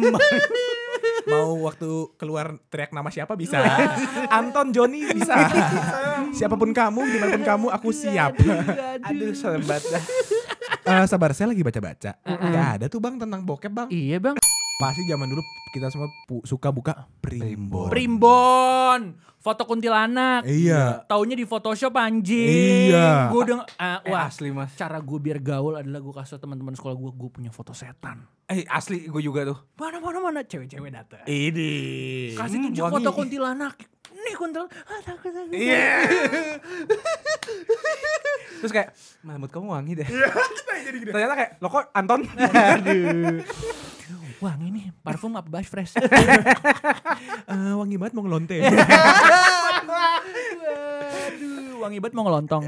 mau waktu keluar teriak nama siapa bisa. Anton Joni bisa. Siapapun kamu, dimanapun kamu, aku siap. Aduh, serem Uh, eh, sabar, saya lagi baca-baca. Uh -uh. ada tuh bang tentang bokep bang. Iya bang pasti zaman dulu kita semua suka buka primbon. Primbon, foto kuntilanak. Iya. Taunya di Photoshop anjing. Iya. Gue udah uh, wah asli mas. Cara gue biar gaul adalah gue kasih teman-teman sekolah gue gue punya foto setan. Eh asli gue juga tuh. Mana mana mana cewek-cewek datang. Ini. Kasih hmm, tunjuk foto kuntilanak. Nih kuntil ah, Iya. Terus kayak, mamut kamu wangi deh. Iya, Ternyata kayak, lo kok Anton? wangi nih parfum apa bash fresh uh, wangi banget mau ngelonte wangi banget mau ngelontong.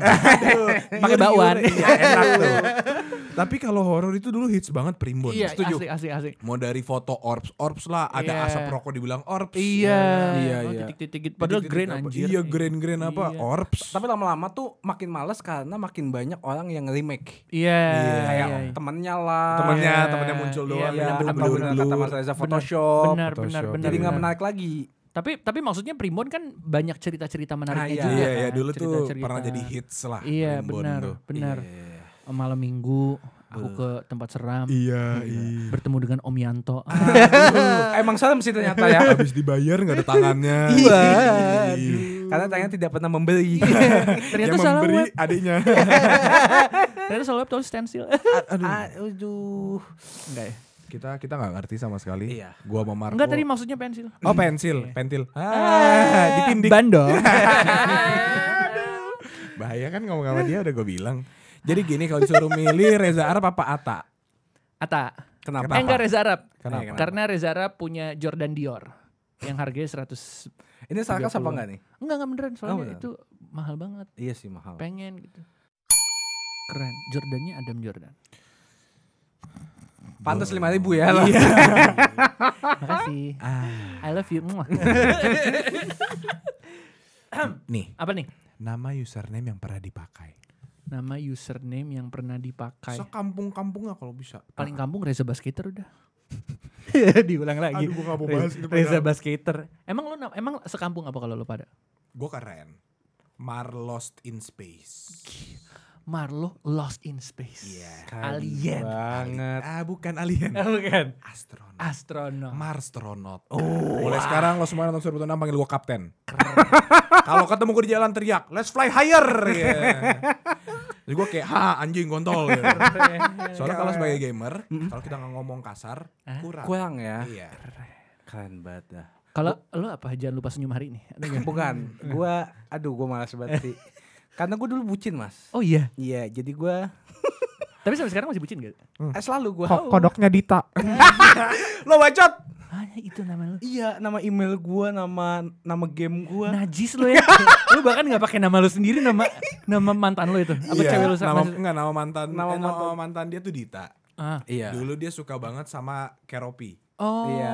Pakai bakwan. Iya, iya, iya, tapi kalau horor itu dulu hits banget primbon. Iya, setuju. Asik, asik, asik. Mau dari foto orbs, orbs lah, ada yeah. asap rokok dibilang orbs. Iya. Iya, oh, iya. Titik-titik gitu. Padahal grain anjir. Iya, grain-grain apa? Orbs. Tapi lama-lama tuh makin males karena makin banyak orang yang remake. Iya. Kayak temennya lah. Temennya, temennya muncul doang. Iya, benar benar kata Mas Reza Photoshop. Benar, benar, benar. Jadi nggak menarik lagi. Tapi tapi maksudnya Primbon kan banyak cerita-cerita menariknya ah, iya, juga. Iya, iya kan? iya dulu cerita -cerita. tuh pernah jadi hits lah. Iya, Primbon benar, tuh. benar. Iya. iya, iya. Malam Minggu aku ke tempat seram. Iya, iya. Bertemu dengan Om Yanto. Ah, emang serem sih ternyata ya. Habis dibayar gak ada tangannya. iya. Karena tangannya tidak pernah membeli. ternyata Yang salah memberi adiknya. ternyata salah web stensil. aduh. Aduh. Enggak ya. Kita kita nggak ngerti sama sekali. Iya. Gua sama Marco. Enggak tadi maksudnya pensil. Oh pensil, pentil. Iya. Ah, eh, ditindik. Bahaya kan ngomong sama dia udah gue bilang. Jadi gini kalau disuruh milih Reza Arab apa Ata? Ata. Kenapa? Eh, enggak Reza Arab. Kenapa? Iya, karena Reza Arab punya Jordan Dior yang harganya 100 Ini salahkah apa enggak nih? Enggak, enggak beneran soalnya oh, beneran. itu mahal banget. Iya sih mahal. Pengen gitu. Keren. Jordannya Adam Jordan. Pantas lima ribu ya. Iya. Makasih. Ah. I love you. nih. Apa nih? Nama username yang pernah dipakai. Nama username yang pernah dipakai. Sekampung-kampung kalau bisa. Paling kampung Reza Basketer udah. Diulang lagi. Aduh, gua gak mau bahas gitu, Reza, Reza Basketer. Emang lu emang sekampung apa kalau lu pada? Gue keren. Mar Lost in Space. Marlo Lost in Space. Yeah. Alien. Banget. Ah, bukan alien. Ah, bukan. Astronot. Astronot. Marstronot. Oh, mulai sekarang lo semua nonton Surabaya Tonang panggil gua kapten. Kalau ketemu gue di jalan teriak, "Let's fly higher." Yeah. Jadi gue kayak, ha anjing gontol gitu. Soalnya kalau sebagai gamer, kalau kita nggak ngomong kasar, kurang. Kurang ya. Iya. Keren banget dah. Kalau lo apa? Jangan lupa senyum hari ini. Bukan, gue, aduh gue malas banget sih. Karena gue dulu bucin mas. Oh iya. Iya, jadi gue. Tapi sampai sekarang masih bucin gak? Hmm. Eh, selalu gue. Ko oh. kodoknya Dita. Lo bacot. Ah, itu nama lu? Iya, nama email gue nama nama game gue Najis lo ya. lu bahkan nggak pakai nama lo sendiri, nama nama mantan lo itu. Apa iya, cewek lu sama? Nama, enggak, nama mantan. Nama, eh, mantan. mantan dia tuh Dita. Ah. Iya. iya. Dulu dia suka banget sama Keropi. Iya, oh. Iya.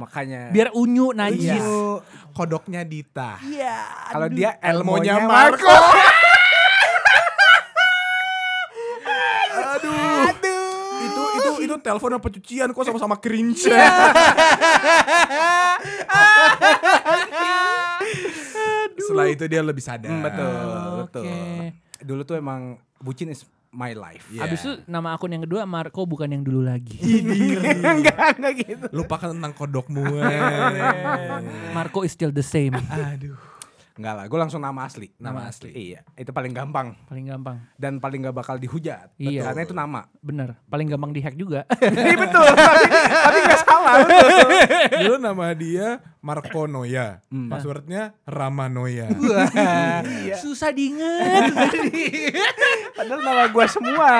Makanya. Biar unyu najis. Iya. Kodoknya Dita. Iya. Kalau dia elmonya, Marco. aduh. Itu itu itu telepon apa cucian kok sama-sama cringe. Yeah. Setelah itu dia lebih sadar. Hmm, betul, oh, betul. Dulu tuh emang bucin is my life. Yeah. Abis itu nama akun yang kedua Marco bukan yang dulu lagi. enggak, enggak gitu. Lupakan tentang kodokmu. Eh. Marco is still the same. Aduh. Enggak lah, gue langsung nama asli. Nama, nama asli. Iya, itu paling gampang. Paling gampang. Dan paling gak bakal dihujat. Iya. Karena itu nama. Bener. Paling gampang dihack juga. Iya betul. tapi, tapi gak salah. Dulu nama dia Marco Noya. Hmm. Passwordnya Ramanoya. Wah, iya. susah diinget. Padahal nama gue semua.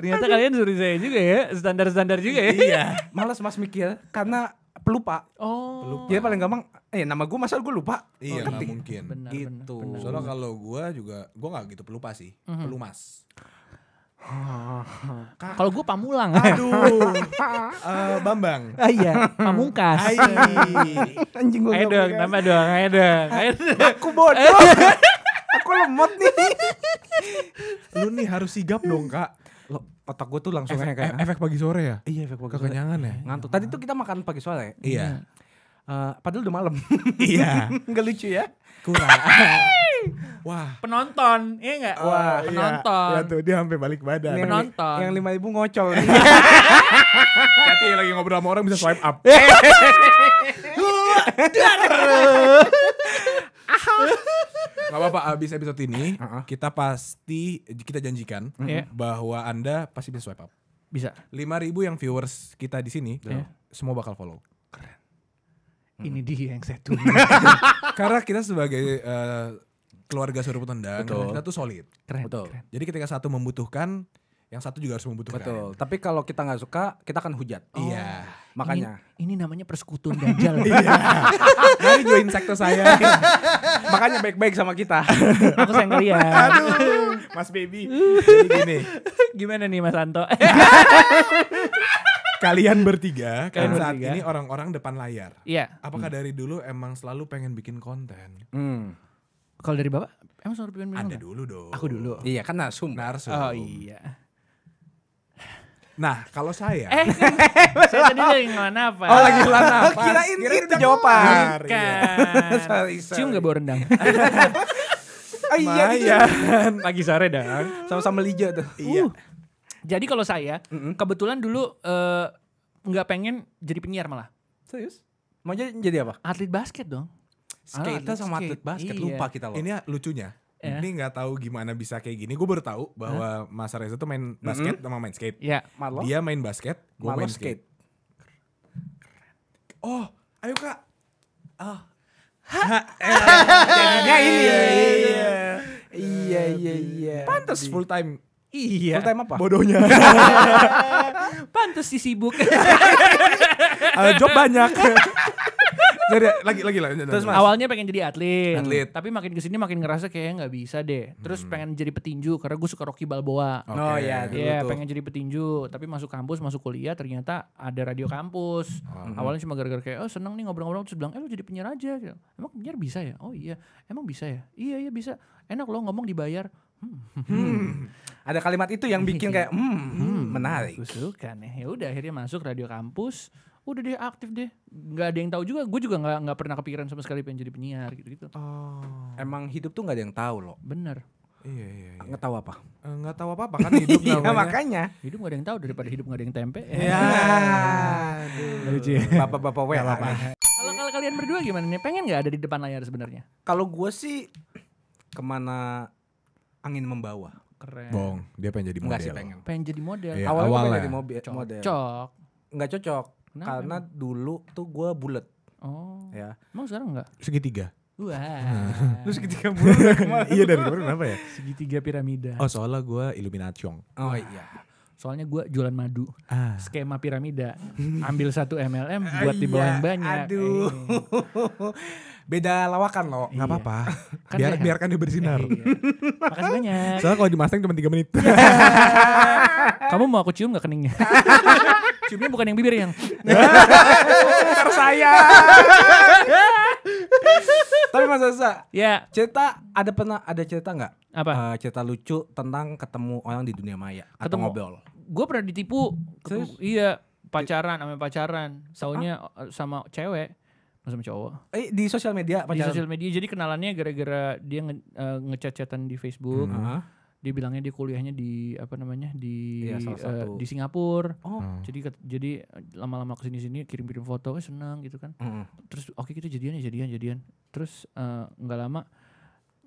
Ternyata kalian suri saya juga ya, standar-standar juga ya. Iya. Malas mas mikir karena pelupa. Oh. Pelupa. Jadi paling gampang eh nama gue masa gue lupa iya oh, nggak mungkin benar, itu benar, gitu. benar. soalnya kalau gue juga gue nggak gitu pelupa sih mm -hmm. pelumas kalau gue pamulang. Aduh. uh, Bambang. Ah, iya, pamungkas. Anjing gue. Ayo dong, tambah dong, ayo dong. Aku bodoh. Aku lemot nih. Lu nih harus sigap dong, Kak. Lo, otak gue tuh langsung efek, kayak e-, efek pagi sore ya? Iya, efek pagi Kekenyangan sore. Kekenyangan ya? Ngantuk. Tadi tuh kita makan pagi sore. Iya. iya. Uh, padahal udah malam. Iya. Enggak lucu ya? Kurang. Wah. Penonton, iya enggak? Wah, oh, iya. penonton. Iya, ya tuh dia sampai balik badan. Yang penonton. Yang lima ribu ngocol. Hati lagi ngobrol sama orang bisa swipe up. Gak apa-apa, abis episode ini uh -uh. kita pasti kita janjikan uh-huh. bahwa anda pasti bisa swipe up. Bisa. Lima ribu yang viewers kita di sini, yeah. semua bakal follow. Hmm. ini dia yang saya tunggu. Karena kita sebagai uh, keluarga suruh Tendang, kita tuh solid. Keren, Betul. Keren. Jadi ketika satu membutuhkan, yang satu juga harus membutuhkan. Betul. Tapi kalau kita nggak suka, kita akan hujat. Oh. Iya. Makanya. Ini, ini namanya persekutuan dajal. Iya. Mari join sektor saya. Makanya baik-baik sama kita. Aku sayang kalian. Aduh, Mas Baby. Jadi gini. Gimana nih Mas Anto? kalian bertiga kalian kan saat bertiga. ini orang-orang depan layar. Iya. Apakah hmm. dari dulu emang selalu pengen bikin konten? Hmm. Kalau dari bapak emang selalu pengen bikin konten? Ada dulu dong. Aku dulu. Iya kan narsum. Narsum. Oh iya. Nah, kalau saya eh, saya tadi lagi ngelan apa? Oh, lagi ngelan apa? Kirain, kira itu jawaban. Bukan. Iya. Cium gak bawa rendang? Oh iya gitu. Lagi sore dong. Sama-sama lijo tuh. Iya. Uh. Jadi kalau saya mm-hmm. kebetulan dulu eh, nggak uh, pengen jadi penyiar malah. Serius? Mau jadi, jadi apa? Atlet basket dong. Skater ah, sama skate. atlet basket iya. lupa kita loh. Ini ya, lucunya. Yeah. Ini nggak tahu gimana bisa kayak gini. Gue baru tahu bahwa huh? Mas Reza tuh main basket mm-hmm. sama main skate. Yeah. Dia main basket, gue main skate. skate. Oh, ayo kak. Oh. Eh, jadinya iya, ini. Iya iya eh, iya. iya, iya. Pantas full time Iya. Full time apa? Bodohnya. Pantes sih sibuk. uh, job banyak. jadi lagi lagi lah. Terus mas. awalnya pengen jadi atlet. Atlet. Tapi makin kesini makin ngerasa kayak nggak bisa deh. Terus hmm. pengen jadi petinju karena gue suka Rocky Balboa. Okay. Oh iya. Iya yeah, pengen jadi petinju. Tapi masuk kampus masuk kuliah ternyata ada radio kampus. Hmm. Awalnya cuma gara-gara kayak oh seneng nih ngobrol-ngobrol terus bilang eh lu jadi penyiar aja. Gitu. Emang penyiar bisa ya? Oh iya. Emang bisa ya? Iya iya bisa. Enak loh ngomong dibayar. Hmm. Hmm ada kalimat itu yang bikin kayak hmm, hmm, hmm, hmm menarik. Suka ya. Ya udah akhirnya masuk radio kampus. Udah dia aktif deh. Gak ada yang tahu juga. Gue juga nggak nggak pernah kepikiran sama sekali pengen jadi penyiar gitu-gitu. Oh. Emang hidup tuh gak ada yang tahu loh. Bener. Iya iya. iya. Nggak tahu apa? Eh, nggak tahu apa-apa kan hidup iya, namanya. makanya. Hidup gak ada yang tahu daripada hidup gak ada yang tempe. Iya. Iya. Ya. Lucu. Bapak-bapak WA. Apa Kalau kalau kalian berdua gimana nih? Pengen nggak ada di depan layar sebenarnya? Kalau gue sih kemana angin membawa keren. Bong, dia pengen jadi model. Enggak sih pengen. Pengen jadi model. Iya, awalnya, awalnya. pengen jadi mobil, cocok. model. Cocok. Enggak cocok. Kenapa? Karena dulu tuh gue bulat. Oh. Ya. Emang sekarang enggak? Segitiga. Wah. Lu segitiga bulat Iya dari kemarin kenapa ya? Segitiga piramida. Oh soalnya gue Illumination. Oh iya. Soalnya gue jualan madu. Ah. Skema piramida. Ambil satu MLM buat iya, dibawain banyak. Aduh. Eh beda lawakan loh nggak iya. apa-apa kan biar biarkan dia bersinar eh, iya. makasih banyak soalnya kalau di Mustang cuma 3 menit kamu mau aku cium nggak keningnya ciumnya bukan yang bibir yang tersayang tapi Mas Asa, ya. cerita ada pernah ada cerita nggak? Apa? Uh, cerita lucu tentang ketemu orang di dunia maya ketemu. atau ngobrol? Gue pernah ditipu, ketemu, iya pacaran sama pacaran, saunya eh, sama cewek sama cowok. Eh di sosial media pacaran. Di sosial media jadi kenalannya gara-gara dia nge, uh, di Facebook. Hmm. Dia bilangnya dia kuliahnya di apa namanya di ya, uh, di Singapura. Oh. Hmm. Jadi jadi lama-lama kesini sini kirim-kirim foto, eh senang gitu kan. Hmm. Terus oke okay, kita jadian ya jadian jadian. Terus eh, nggak uh, lama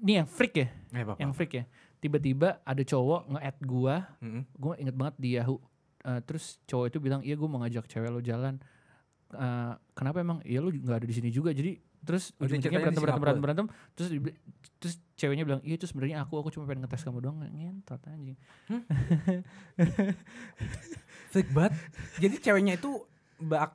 ini yang freak ya, eh, yang freak ya. Tiba-tiba ada cowok nge-add gua, -hmm. gua inget banget di Yahoo. Uh, terus cowok itu bilang iya gua mau ngajak cewek lo jalan uh, kenapa emang ya lu nggak ada di sini juga jadi terus oh, ujung-ujungnya berantem berantem berantem berantem terus terus ceweknya bilang iya itu sebenarnya aku aku cuma pengen ngetes kamu doang ngentot anjing hmm? fake banget jadi ceweknya itu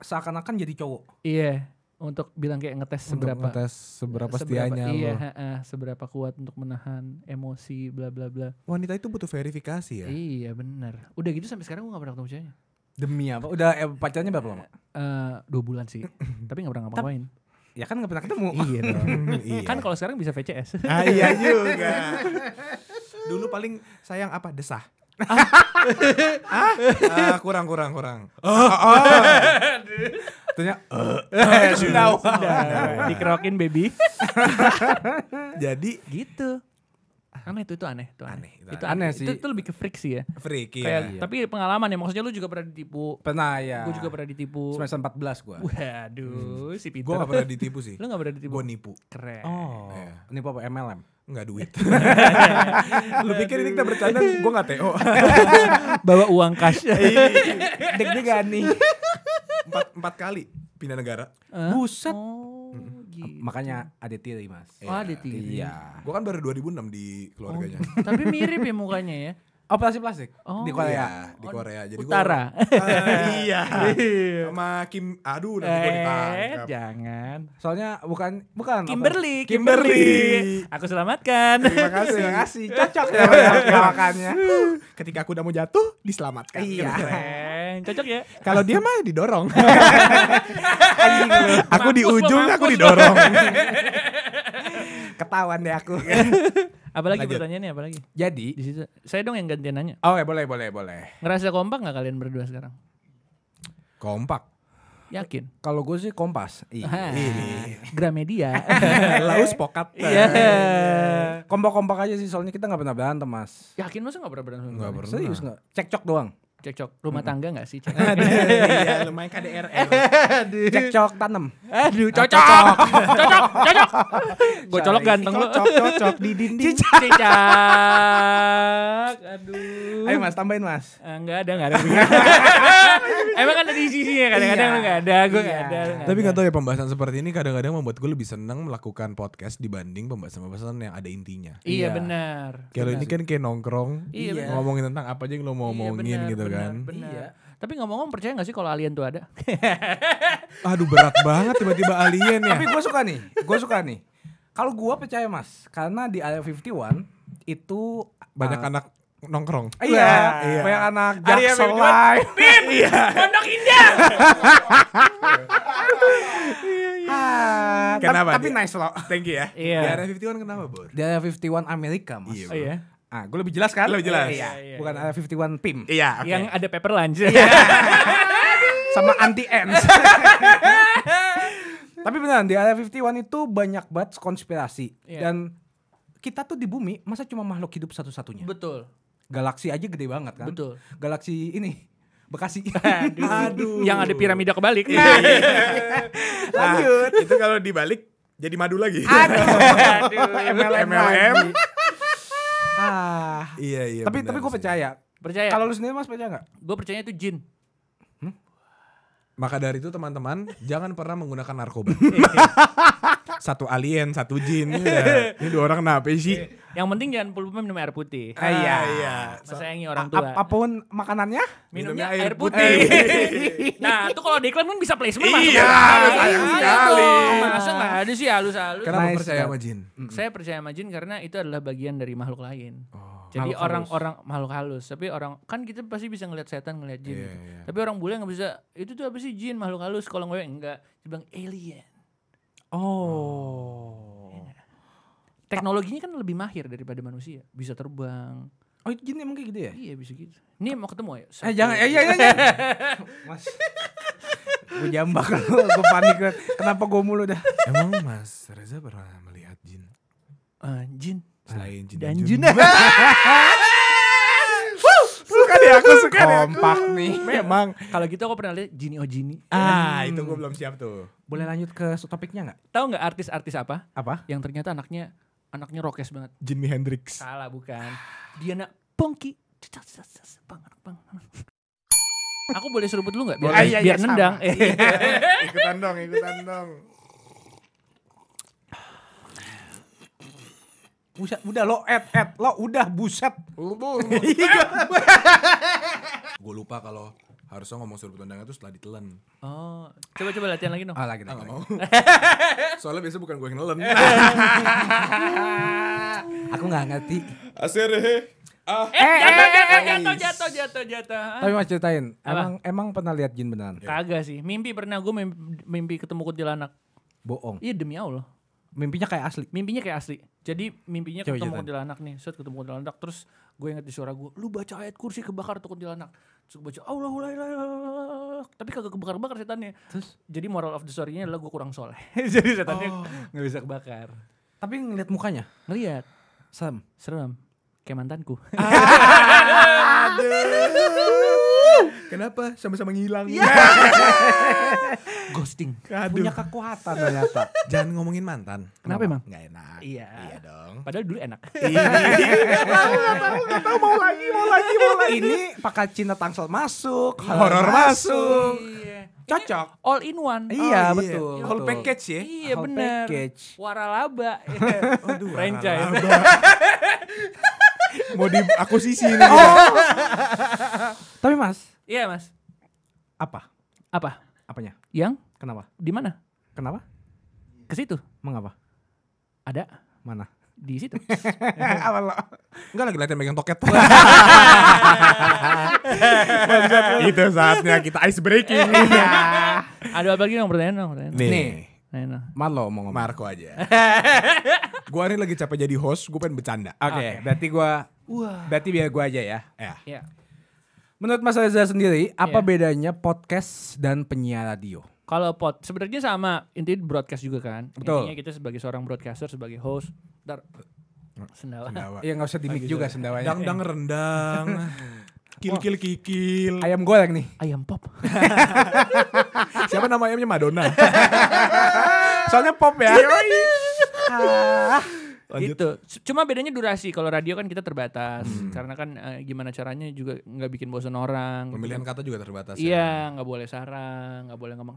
seakan-akan jadi cowok iya untuk bilang kayak ngetes untuk seberapa ngetes seberapa setianya iya, lo. Uh, seberapa kuat untuk menahan emosi bla bla bla wanita itu butuh verifikasi ya iya benar udah gitu sampai sekarang gue gak pernah ketemu ceweknya Demi apa? Udah eh, pacarnya berapa lama? Uh, dua bulan sih. Tapi gak pernah ngapa-ngapain. Ya kan gak pernah ketemu. iya dong. iya. Kan kalau sekarang bisa VCS. ah, iya juga. Dulu paling sayang apa? Desah. ah, ah, kurang kurang kurang. Oh, oh. Ternyata uh, ah, uh, eh, sudah dikerokin baby. Jadi gitu aneh itu itu aneh itu aneh, aneh itu, aneh, aneh sih itu, itu lebih ke freak sih ya freak iya. tapi pengalaman ya maksudnya lu juga pernah ditipu pernah ya gue juga pernah ditipu semester 14 gue waduh hmm. si Peter gue gak pernah ditipu sih lu gak pernah ditipu gue nipu keren oh yeah. nipu apa MLM nggak duit. lu pikir ini kita bercanda, gue gak TO. Bawa uang cash. Iya. Deg-degan nih. Empat, empat kali pindah negara. Uh, Buset. Oh. Gitu. Makanya Aditya tadi mas. Oh Aditya. Iya. iya. Gue kan baru 2006 di keluarganya. Oh, gitu. tapi mirip ya mukanya ya. Operasi plastik oh. di Korea, iya, di oh, Korea. Jadi Utara. Ah, gua, iya. uh, iya. Sama Kim, aduh nanti eh, ditangkap. Jangan. Soalnya bukan bukan Kimberly, Kimberly. Kimberly. Aku selamatkan. Terima kasih. Terima kasih. Cocok ya, ya makannya. Ketika aku udah mau jatuh, diselamatkan. Iya cocok ya. Kalau dia mah didorong. aku di ujung aku didorong. Ketahuan deh aku. Apalagi Lanjut. pertanyaannya apalagi? Jadi, di situ saya dong yang gantian nanya. Oh ya boleh boleh boleh. Ngerasa kompak gak kalian berdua sekarang? Kompak. Yakin? Kalau gue sih kompas. Iya. Gramedia. Laus pokat. Iya. Kompak-kompak aja sih soalnya kita gak pernah berantem mas. Yakin masa gak pernah berantem? Gak pernah. Serius gak? Cekcok doang. Cekcok rumah tangga nggak sih? Cek? Aduh, iya, lumayan KDRL. Cekcok tanam. Aduh, cocok. Cocok, cocok. cocok. Gue colok ganteng lu. Cocok, cocok di dinding. Cicak. Cicak. Aduh. Ayo Mas, tambahin Mas. Enggak eh, ada, enggak ada. Emang kan ada ya kadang-kadang enggak iya. ada, gue enggak iya. ada. Tapi enggak tahu ya pembahasan seperti ini kadang-kadang membuat gue lebih senang melakukan podcast dibanding pembahasan-pembahasan yang ada intinya. Iya, iya. benar. Kalau ini kan kayak nongkrong, ngomongin tentang apa aja yang lo mau ngomongin gitu kan. Benar. Iya. Tapi ngomong-ngomong percaya gak sih kalau alien tuh ada? Aduh berat banget tiba-tiba alien ya. Tapi gue suka nih, gue suka nih. Kalau gue percaya mas, karena di Area 51 itu banyak uh, anak nongkrong. Iya, iya. banyak anak jaksel live. Bim, iya. Pondok Indah. Iya, iya. kenapa? Tapi dia? nice loh. Thank you ya. Iya. Di Area 51 kenapa, Bor? Di Area 51 Amerika, Mas. Iya. Oh, iya. Ah, gue lebih jelas kan? Lebih jelas. Iya, iya, iya. Bukan ada 51 PIM. Iya, okay. Yang ada paper lunch. Iya. iya. Sama anti ends. Tapi beneran di Area 51 itu banyak banget konspirasi yeah. dan kita tuh di bumi masa cuma makhluk hidup satu-satunya. Betul. Galaksi aja gede banget kan? Betul. Galaksi ini Bekasi. Aduh. Yang ada piramida kebalik. Iya. iya. Nah, Lanjut. Nah, itu kalau dibalik jadi madu lagi. Aduh. Aduh. MLM. MLM ah. Iya iya. Tapi tapi gue percaya. Percaya. Kalau lu sendiri mas percaya nggak? Gue percaya itu jin. Hmm? Maka dari itu teman-teman jangan pernah menggunakan narkoba. satu alien, satu jin. ya. Ini dua orang kenapa sih? Iya. Yang penting jangan pulpen minum air putih. Ah, iya, iya. Sayangi orang tua. Ap apapun makanannya? Minumnya air, air putih. nah, itu kalau di iklan pun bisa placement masuk. Iya, nah, sayang iya sekali. Masa nggak ada sih halus-halus. Kenapa nice. percaya sama jin? Saya percaya sama jin karena itu adalah bagian dari makhluk lain. Oh. Jadi orang-orang makhluk halus, tapi orang kan kita pasti bisa ngelihat setan, ngelihat jin. Yeah, yeah. Tapi orang bule nggak bisa. Itu tuh apa sih jin, makhluk halus? Kalau gue enggak, dia bilang alien. Oh. Ya, Teknologinya kan lebih mahir daripada manusia. Bisa terbang. Oh itu gini emang kayak gitu ya? Iya bisa gitu. Nih mau ketemu ya? Eh jangan, eh iya iya. iya. Mas, gue jambak lu, gue panik Kenapa gue mulu dah? Emang Mas Reza pernah melihat jin? Uh, jin. Selain jin dan, dan jin. jin. Iya, aku suka kompak nih. Memang. Kalau gitu aku pernah lihat Jinny Oh Jinny Ah, hmm. itu gue belum siap tuh. Boleh lanjut ke topiknya nggak? Tahu nggak artis-artis apa? Apa? Yang ternyata anaknya anaknya rokes banget. Jimi Hendrix. Salah bukan. Diana Pongki. Bang, Aku boleh seruput dulu nggak? Biar, biar iya, iya, nendang. ikutan dong, ikutan dong. Buset, udah lo et et lo udah buset. Iya, gue lupa kalau harusnya ngomong surut undangan itu setelah ditelan. Oh, coba coba latihan lagi dong. Ah, lagi, dong. Ah, mau. Oh. Soalnya biasa bukan gue yang nelen. Aku nggak ngerti. Asir Ah. Eh, eh, eh, eh, jatuh, jatuh, jatuh, jatuh, jatuh, jatuh. Tapi mas ceritain, emang emang pernah lihat jin beneran? Kagak sih, mimpi pernah gue mimpi, mimpi ketemu kuntilanak. Bohong. Iya demi Allah. Mimpinya kayak asli. Mimpinya kayak asli. Jadi mimpinya Coba ketemu kuntilanak nih, set ketemu kuntilanak terus gue inget di suara gue, lu baca ayat kursi kebakar tuh kuntilanak. Terus gue baca Allah la ilaha tapi kagak kebakar-bakar setannya. Terus jadi moral of the story-nya adalah gue kurang soleh. jadi setannya oh. nggak oh. bisa kebakar. Tapi ngeliat mukanya, ngeliat. Serem. Serem. Kayak mantanku. Aduh. Kenapa? Sama-sama ngilang. Yeah. Ghosting. Aduh. Punya kekuatan ternyata. Jangan ngomongin mantan. Kenapa, Kenapa emang? Gak enak. Iya. Iya dong. Padahal dulu enak. Iya. gak tahu, gak tahu, gak tahu. Mau lagi, mau lagi, mau lagi. Ini pakai cinta tangsel masuk, iya. horor masuk. Iya. Cocok. all in one. Iya, oh, iya. betul. Iya. Whole package ya. Iya, benar. Package. Waralaba. Aduh, Franchise. Waralaba mau di aku sisi ini. Oh. Tapi Mas. Iya, Mas. Apa? Apa? Apanya? Yang? Kenapa? Di mana? Kenapa? Ke situ. Mengapa? Ada. Mana? Di situ. Apa Enggak lagi latihan megang toket. Itu saatnya kita ice breaking. Iya. Aduh, apa lagi dong pertanyaan dong? Nih. Nih. Nah, nah. Malo mau ngomong. Marco aja. Gue hari lagi capek jadi host, gue pengen bercanda. Oke, okay, okay. berarti gue, berarti biar gue aja ya. Ya. Yeah. Menurut Mas Reza sendiri, apa yeah. bedanya podcast dan penyiar radio? Kalau pod sebenarnya sama, intinya broadcast juga kan. Betul. Intinya kita sebagai seorang broadcaster, sebagai host, ntar sendawa. sendawa. Iya nggak usah dimik juga sendawanya. Dang dang rendang. kil-kil kikil. Ayam goreng nih. Ayam pop. Siapa nama ayamnya Madonna? Soalnya pop ya. Gitu. Cuma bedanya durasi. Kalau radio kan kita terbatas. Hmm. Karena kan uh, gimana caranya juga nggak bikin bosan orang. Gitu Pemilihan gitu. kata juga terbatas. Iya, ya. nggak ya. boleh sarang, nggak boleh ngomong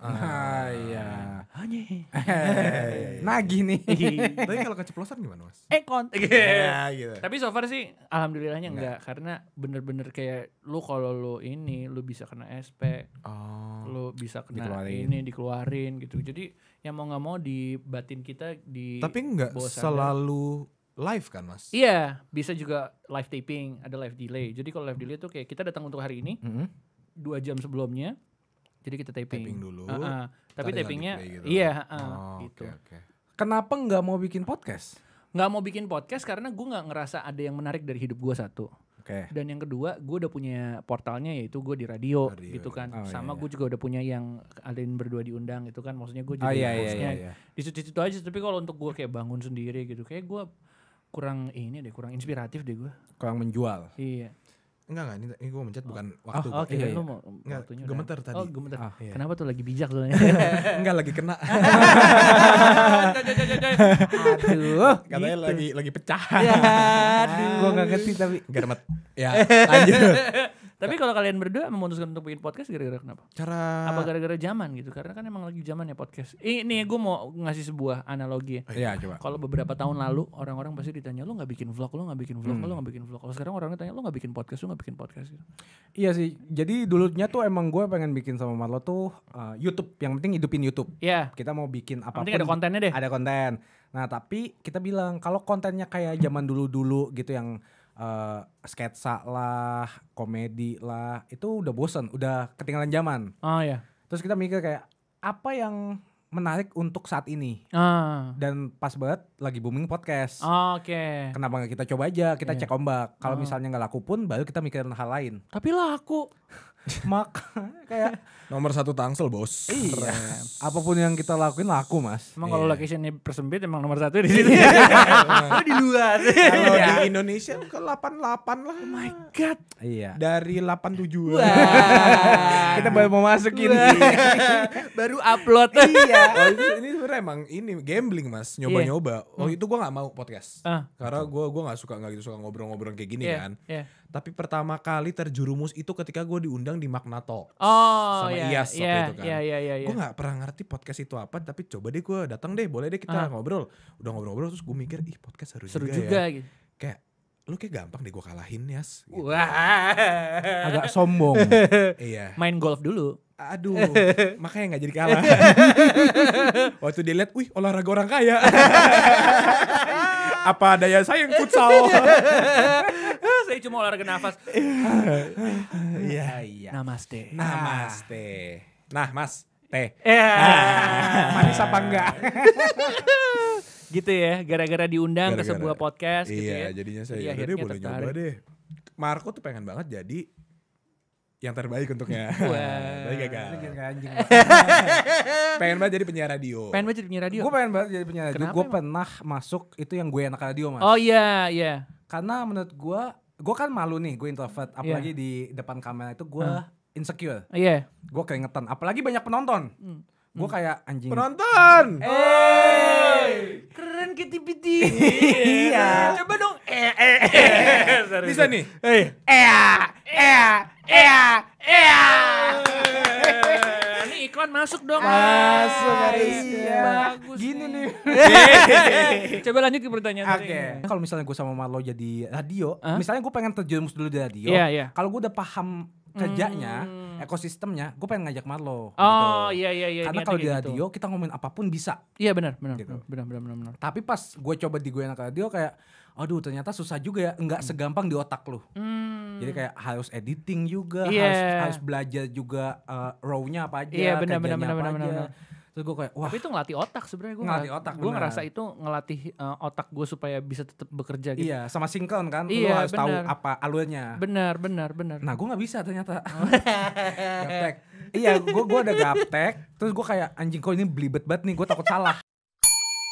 Ah, iya. Hanya. Nagih nih. Tapi kalau keceplosan gimana mas? Eh kon. Iya, iya gitu. gitu. Tapi so far sih alhamdulillahnya enggak. Karena bener-bener kayak lu kalau lu ini lu bisa kena SP. Oh. Lu bisa kena dikeluarin. ini dikeluarin gitu. Jadi yang mau nggak mau di batin kita di Tapi enggak selalu live kan mas? Iya, bisa juga live taping, ada live delay. Jadi kalau live delay itu kayak kita datang untuk hari ini, mm -hmm. dua jam sebelumnya, jadi kita taping. Taping dulu. Uh -uh. Tapi tapingnya gitu. iya. Uh, oh, gitu. Okay, okay. Kenapa nggak mau bikin podcast? Nggak mau bikin podcast karena gue nggak ngerasa ada yang menarik dari hidup gue satu. Okay. Dan yang kedua, gue udah punya portalnya yaitu gue di radio, radio ya. gitu kan. Oh, Sama iya, iya. gue juga udah punya yang kalian berdua diundang gitu kan. Maksudnya gue ah, jadi oh, iya, iya, iya, iya. di situ-situ aja. Tapi kalau untuk gue kayak bangun sendiri gitu, kayak gue kurang ini deh, kurang inspiratif deh gue. Kurang menjual. Iya. Enggak enggak, ini, gue mencet bukan oh. waktu. Oh, oke, okay, iya, iya. mau enggak, gemeter tadi. Oh, gemeter. Ah, iya. Kenapa tuh lagi bijak soalnya? enggak lagi kena. Aduh, katanya gitu. lagi lagi pecah. Ya, aduh. Gua enggak ngerti tapi. Germet. Ya, lanjut. Tapi kalau kalian berdua memutuskan untuk bikin podcast gara-gara kenapa? Cara apa gara-gara zaman gitu? Karena kan emang lagi zaman ya podcast. Ini gue mau ngasih sebuah analogi. Oh, iya, coba. Kalau beberapa tahun lalu orang-orang pasti ditanya lo nggak bikin vlog, lo nggak bikin vlog, hmm. lo nggak bikin vlog. Kalau sekarang orangnya tanya lo nggak bikin podcast, lo nggak bikin podcast. Gitu. Iya sih. Jadi dulunya tuh emang gue pengen bikin sama Marlo tuh uh, YouTube. Yang penting hidupin YouTube. Iya. Kita mau bikin apapun. Penting ada kontennya deh. Ada konten. Nah tapi kita bilang kalau kontennya kayak zaman dulu-dulu gitu yang uh, sketsa lah, komedi lah, itu udah bosen, udah ketinggalan zaman. Ah ya. Terus kita mikir kayak apa yang menarik untuk saat ini. Ah. Dan pas banget lagi booming podcast. Oh, Oke. Okay. Kenapa nggak kita coba aja, kita yeah. cek ombak. Kalau oh. misalnya nggak laku pun baru kita mikirin hal lain. Tapi laku. Mak kayak nomor satu Tangsel, Bos. Iya. Apapun yang kita lakuin laku, Mas. Emang kalau sini iya. persempit emang nomor satu di iya. sini. di luar. Kalau di iya. Indonesia ke 88 lah. Oh my god. Iya. Dari 87. kita baru mau masukin. baru upload. iya. Oh, ini sebenarnya emang ini gambling, Mas. Nyoba-nyoba. Oh, hmm. itu gua nggak mau podcast. Ah. Karena gua gua nggak suka nggak gitu suka ngobrol-ngobrol kayak gini kan. Iya tapi pertama kali terjerumus itu ketika gue diundang di Magna oh, sama yeah, Ias waktu yeah, itu kan. Yeah, yeah, yeah, yeah. Gue nggak pernah ngerti podcast itu apa, tapi coba deh gue datang deh, boleh deh kita uh. ngobrol. Udah ngobrol-ngobrol terus gue mikir, ih podcast seru, seru juga, ya. juga ya. Gitu. Kayak lu kayak gampang deh gue kalahin Yas. Gitu. Wah. Agak sombong. iya. Main golf dulu. Aduh, makanya gak jadi kalah. Waktu dia lihat, wih olahraga orang kaya. Apa daya saya yang futsal cuma olahraga nafas. Iya. Ah, iya. Namaste. Namaste. Nah, Mas, teh. Iya. Manis apa enggak? gitu ya, gara-gara diundang gara -gara. ke sebuah podcast gitu iya, gitu ya. Iya, jadinya saya iya, deh boleh tertarik. nyoba deh. Marco tuh pengen banget jadi yang terbaik untuknya. Wah. Tapi gak ya, anjing. pengen banget jadi penyiar radio. Pengen banget jadi penyiar radio. Gue pengen banget jadi penyiar radio. Gue pernah masuk itu yang gue enak radio mas. Oh iya yeah, iya. Yeah. Karena menurut gue gue kan malu nih gue introvert iya. apalagi yeah. di depan kamera itu gue huh? insecure iya yeah. gue keringetan apalagi banyak penonton mm. gue hmm. kayak anjing penonton hey. keren KTPT iya coba dong eh eh eh, eh. eh, eh. bisa nih eh eh eh eh eh iklan masuk dong. Masuk ah, harus. Iya. Bagus. Gini nih. Coba lanjut ke pertanyaan Oke. Okay. Nah, kalau misalnya gue sama Marlo jadi radio, huh? misalnya gue pengen terjerumus dulu di radio. yeah, Yeah. Kalau gue udah paham kerjanya, hmm. ekosistemnya, gue pengen ngajak Marlo. Gitu. Oh gitu. iya iya iya. Karena kalau di gitu. radio gitu. kita ngomongin apapun bisa. Iya benar benar gitu. benar benar benar. Tapi pas gue coba di gue yang radio kayak aduh ternyata susah juga ya nggak hmm. segampang di otak lu hmm. jadi kayak harus editing juga yeah. harus harus belajar juga uh, raw-nya apa aja yeah, bener, bener, bener, apa bener, aja bener, bener. Terus gue kayak wah. Tapi itu ngelatih otak sebenarnya gue. Ngelatih otak. Gue ngerasa itu ngelatih uh, otak gue supaya bisa tetap bekerja gitu. Iya, sama sinkron kan. Iya, Lu harus tahu apa alurnya. Benar, benar, benar. Nah, gue gak bisa ternyata. gaptek. Iya, gue gue ada gaptek. Terus gue kayak anjing kok ini belibet banget nih, gue takut salah.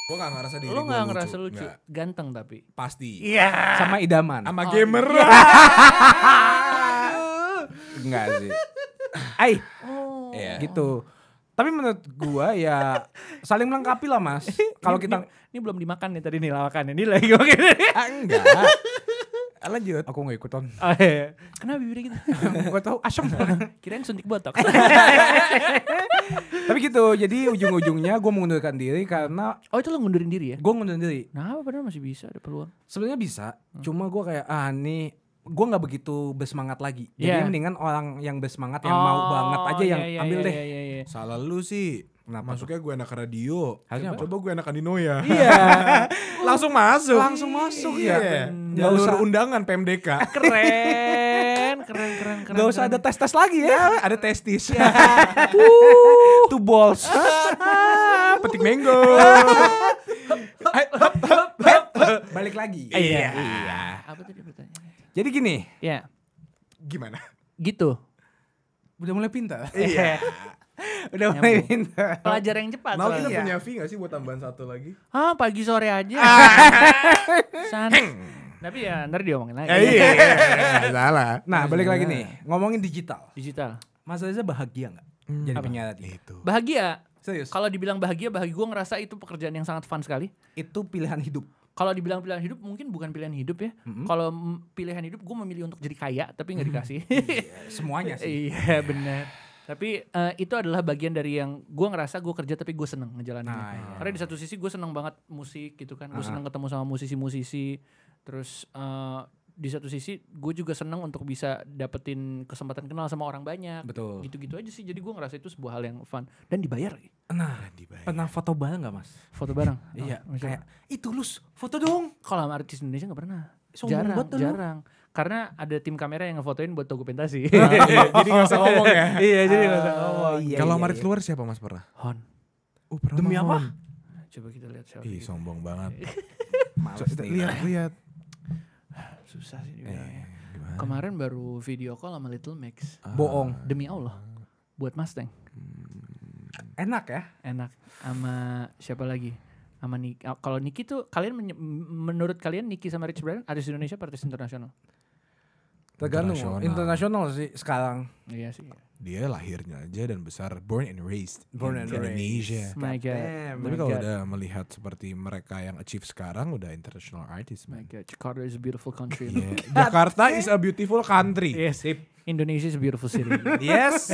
Gue gak ngerasa diri Lu gak ngerasa lucu, ganteng tapi Pasti. Iya. Sama idaman. Sama Oh, gamer. Enggak iya. sih. ay, Oh. yeah. gitu. Tapi menurut gua ya saling melengkapi lah Mas. Kalau kita ini, ini belum dimakan nih tadi nih lawakannya. Ini lagi gue ah, enggak. Lanjut. Aku gak ikutan. Oh, iya. Kenapa bibirnya gitu? Gua tau asem. Kirain suntik botok. Tapi gitu, jadi ujung-ujungnya gue mengundurkan diri karena Oh, itu lo ngundurin diri ya? Gue ngundurin diri. Nah, padahal masih bisa ada peluang. Sebenarnya bisa, hmm. cuma gue kayak ah nih gue nggak begitu bersemangat lagi. Yeah. Jadi iya. mendingan orang yang bersemangat yang oh, mau banget aja yang yeah, yeah, ambil iya, deh. Yeah, yeah, yeah. Salah lu sih. nah Masuknya gue anak radio. Harusnya Coba gue anak Andino ya. Iya. langsung masuk. Langsung masuk ya. iya. ya. nggak usah. undangan PMDK. Keren keren keren keren. Gak usah keren. ada tes tes lagi ya. Iya. Ada testis. Ya. Two balls. Petik mango. Balik lagi. Iya. iya. iya. Apa tadi pertanyaannya? Jadi gini. Iya. Gimana? Gitu. Udah mulai pintar. Iya. Udah mulai pintar. Pelajar yang cepat. Mau kita punya fee gak sih buat tambahan satu lagi? Ah pagi sore aja. Sana. Tapi ya ntar diomongin lagi. Eh, iya, iya, iya. salah. Nah balik lagi nih, ngomongin digital. Digital. Mas Reza bahagia nggak? Hmm. Jadi penyiar itu. Bahagia. Serius. Kalau dibilang bahagia, bahagia gue ngerasa itu pekerjaan yang sangat fun sekali. Itu pilihan hidup. Kalau dibilang pilihan hidup mungkin bukan pilihan hidup ya. Mm-hmm. Kalau pilihan hidup gue memilih untuk jadi kaya tapi nggak dikasih. yeah, semuanya sih. iya benar. Tapi uh, itu adalah bagian dari yang gue ngerasa gue kerja tapi gue seneng ngejalaninnya. Nah, iya. Karena di satu sisi gue seneng banget musik gitu kan. Gue ah. seneng ketemu sama musisi-musisi terus uh, di satu sisi gue juga senang untuk bisa dapetin kesempatan kenal sama orang banyak betul gitu-gitu aja sih jadi gue ngerasa itu sebuah hal yang fun dan dibayar nah dibayar. pernah foto bareng gak mas foto bareng iya, oh, iya kayak itu lus foto dong kalau sama artis Indonesia gak pernah Sombong jarang banget jarang karena ada tim kamera yang ngefotoin buat toko nah, iya, jadi nggak usah ngomong ya iya jadi usah ah, ngomong iya, kalau iya, Marit iya. luar siapa mas pernah Hon oh, pernah demi apa coba kita lihat siapa Ih, gitu. sombong banget Males lihat lihat susah sih juga. Eh, Kemarin baru video call sama Little Mix. Uh, Bohong. Demi Allah. Buat Mustang. Hmm. Enak ya? Enak. Sama siapa lagi? Sama Nick. Ah, kalau Niki tuh kalian menurut kalian Niki sama Rich Brian artis Indonesia atau artis internasional? Tergantung. Internasional sih sekarang. Iya sih. Iya dia lahirnya aja dan besar born and raised born in and Indonesia. Raised. Tapi kalau udah melihat seperti mereka yang achieve sekarang udah international artist man. Jakarta is a beautiful country. yeah. Jakarta is a beautiful country. Yes. Sip. Indonesia is a beautiful city. yes.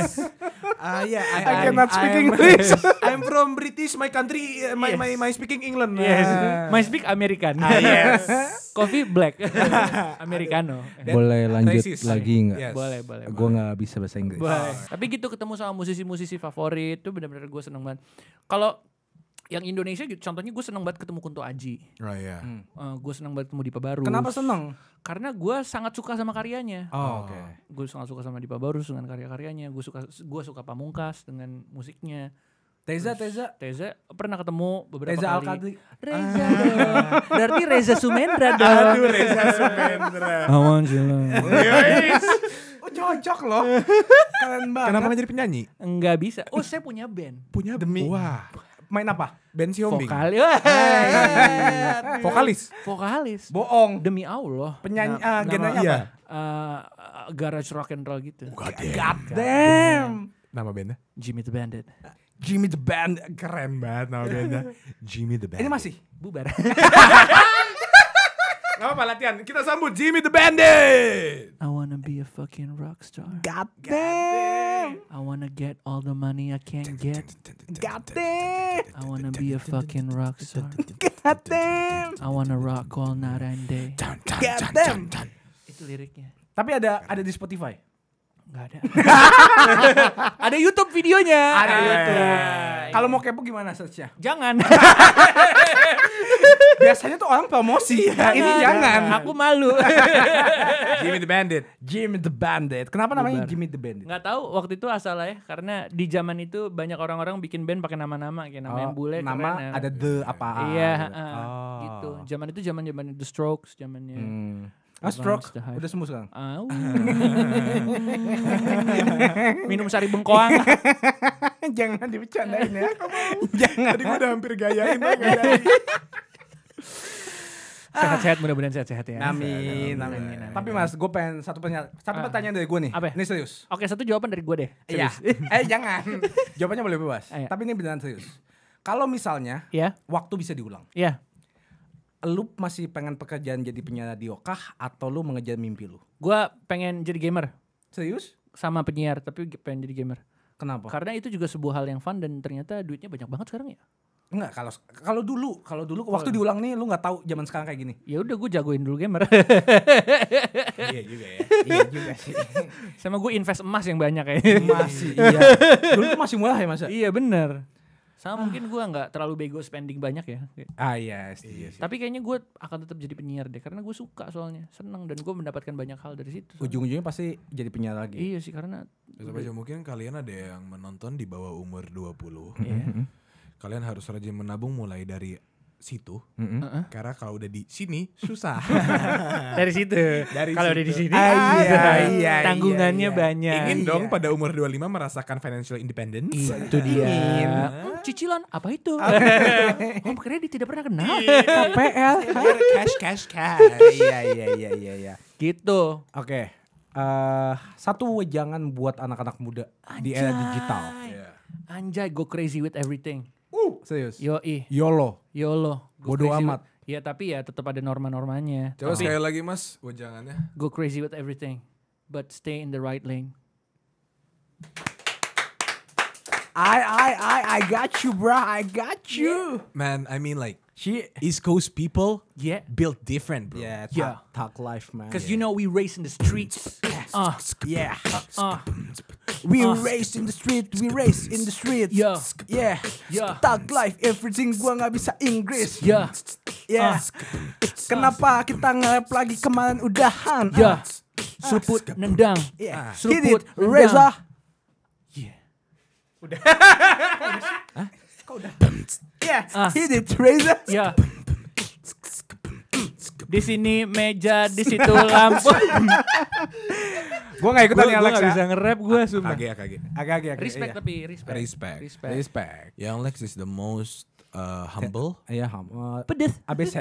Uh, yeah, I, I, I cannot speak I'm, English. I'm from British, my country, uh, my, yes. my, my speaking England. Yes. Ah. My speak American. Uh, yes. Coffee black. Americano. boleh lanjut racist. lagi nggak? Yes. Boleh, boleh. Gue nggak bisa bahasa Inggris. Boleh. Tapi gitu ketemu sama musisi-musisi favorit tuh benar-benar gue seneng banget. Kalau yang Indonesia contohnya gue seneng banget ketemu Kunto Aji. Right, yeah. Oh, iya. hmm. uh, gue seneng banget ketemu Dipa Barus. Kenapa seneng? Karena gue sangat suka sama karyanya. Oh, oh oke. Okay. Gue sangat suka sama Dipa Barus dengan karya-karyanya. Gue suka gue suka Pamungkas dengan musiknya. Teza, Terus, Teza. Teza pernah ketemu beberapa Teza kali. Teza Reza. Ah. Berarti Reza Sumendra dong. Aduh Reza Sumendra. I want you. Oh, iya, iya. oh cocok loh. Keren banget. Kenapa gak jadi penyanyi? Enggak bisa. Oh saya punya band. Punya Demi. Wah main apa? Band Hombing. Vokal. Vokalis. Vokalis. boong Demi Allah. Penyanyi nah, uh, apa? Uh, garage rock and roll gitu. God damn. God damn. Nama bandnya? Jimmy the Bandit. Jimmy the Band keren banget nama bandnya. Jimmy the Bandit. Ini masih bubar. Gak apa latihan. Kita sambut Jimmy the Bandit. I wanna be a fucking rock star. God damn. God damn. I wanna get all the money I can't get. Got damn. I wanna be a fucking rock star. God damn. I wanna rock all night and day. God damn. Itu liriknya. Tapi ada ada di Spotify. Gak ada. ada YouTube videonya. Ada YouTube. Kalau mau kepo gimana searchnya? Jangan. biasanya tuh orang promosi ya. Ini iya, iya. jangan. Aku malu. Jimmy the Bandit. Jimmy the Bandit. Kenapa namanya Jimmy the Bandit? Gak tahu waktu itu asalnya karena di zaman itu banyak orang-orang bikin band pakai nama-nama kayak nama oh, yang bule nama keren, ya. ada the apa. Iya, Uh, oh. gitu. Zaman itu zaman-zaman The Strokes zamannya. Hmm. Ah, stroke udah sembuh sekarang. Oh. Minum sari bengkoang. Jangan dibecandain ya. Jangan. Tadi gue udah hampir gayain. gayain. Ah. Sehat-sehat mudah-mudahan sehat-sehat ya. Amin, amin, amin, Tapi Mas, gue pengen satu pertanyaan, satu ah. pertanyaan dari gue nih. Apa? Ini serius. Oke, satu jawaban dari gue deh. Iya. eh jangan. Jawabannya boleh bebas. Ayo. Tapi ini beneran serius. Kalau misalnya ya. waktu bisa diulang. Iya. Lu masih pengen pekerjaan jadi penyiar radio kah atau lu mengejar mimpi lu? gue pengen jadi gamer. Serius? Sama penyiar, tapi pengen jadi gamer. Kenapa? Karena itu juga sebuah hal yang fun dan ternyata duitnya banyak banget sekarang ya. Enggak, kalau kalau dulu, kalau dulu waktu diulang nih lu nggak tahu zaman sekarang kayak gini. Ya udah gue jagoin dulu gamer. iya juga ya. Iya juga sih. Sama gue invest emas yang banyak ya. emas iya. Dulu tuh masih murah ya Mas. Ya? Iya bener. Sama ah. mungkin gue nggak terlalu bego spending banyak ya. Ah iya. Yes, iya iya Tapi kayaknya gue akan tetap jadi penyiar deh karena gue suka soalnya, seneng dan gue mendapatkan banyak hal dari situ. Ujung-ujungnya pasti jadi penyiar lagi. Iya sih karena. Coba ya, mungkin kalian ada yang menonton di bawah umur 20 puluh. Iya. kalian harus rajin menabung mulai dari situ mm -hmm. karena kalau udah di sini susah dari situ kalau udah di sini ah, iya, iya, iya, tanggungannya iya, iya. banyak ingin iya. dong pada umur 25 merasakan financial independence itu dia hmm, cicilan apa itu om oh, kredit tidak pernah kenal KPL iya. cash cash cash iya iya iya iya iya gitu oke okay. uh, eh, satu jangan buat anak-anak muda Anjay. di era digital yeah. Anjay, go crazy with everything. Uh, serius. Yo i. Yolo. Yolo. Bodoh amat. Ya tapi ya tetap ada norma-normanya. Coba oh. sekali lagi mas, wajangannya. Go crazy with everything, but stay in the right lane. I I I I got you, bro. I got you. Man, I mean like She East Coast people, yeah, built different, bro. Yeah, talk, yeah. talk life, man. Because yeah. you know we race in the streets. uh, yeah. Uh, we uh, race in the street, we race in the street. Yeah, yeah, yeah. Talk life, everything gua nggak bisa Inggris. Yeah, yeah. Uh, Kenapa kita nge lagi kemarin udahan? Yeah. Ah. Suput ah. nendang. Yeah. Ah. Suput nendang. Reza. Yeah. Udah. Hah? Kau udah. Yeah, ah. he did razor. Yeah. Di sini meja, di situ lampu. gue gak ikutan yang Alex bisa nge-rap gue ah, sumpah. agak-agak Agak-agak. Respect iya. tapi respect. Respect. Respect. respect. Yang Alex is the most uh, humble. Iya, humble, uh, pedes. ABC.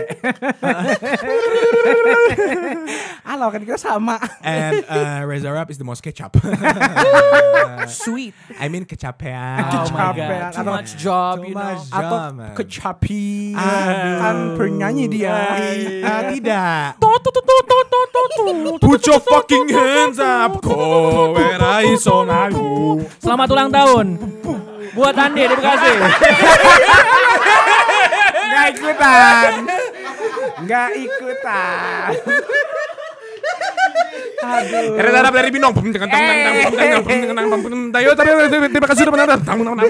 Halo, kan kita sama. And uh, eh, Reza Rap is the most ketchup. Sweet. I mean kecapean. Oh kecapean. Oh Too much job, Too you know. Job, Atau kecapi. Aduh. Kan pernyanyi dia. Iya. ah, tidak. Put your fucking hands up, Kowerai Sonagu. Selamat ulang tahun. Buat Andi terima kasih. Nggak ikutan. Nggak ikutan. Aduh. Era dari Binong. Ayo, terima kasih sudah menonton.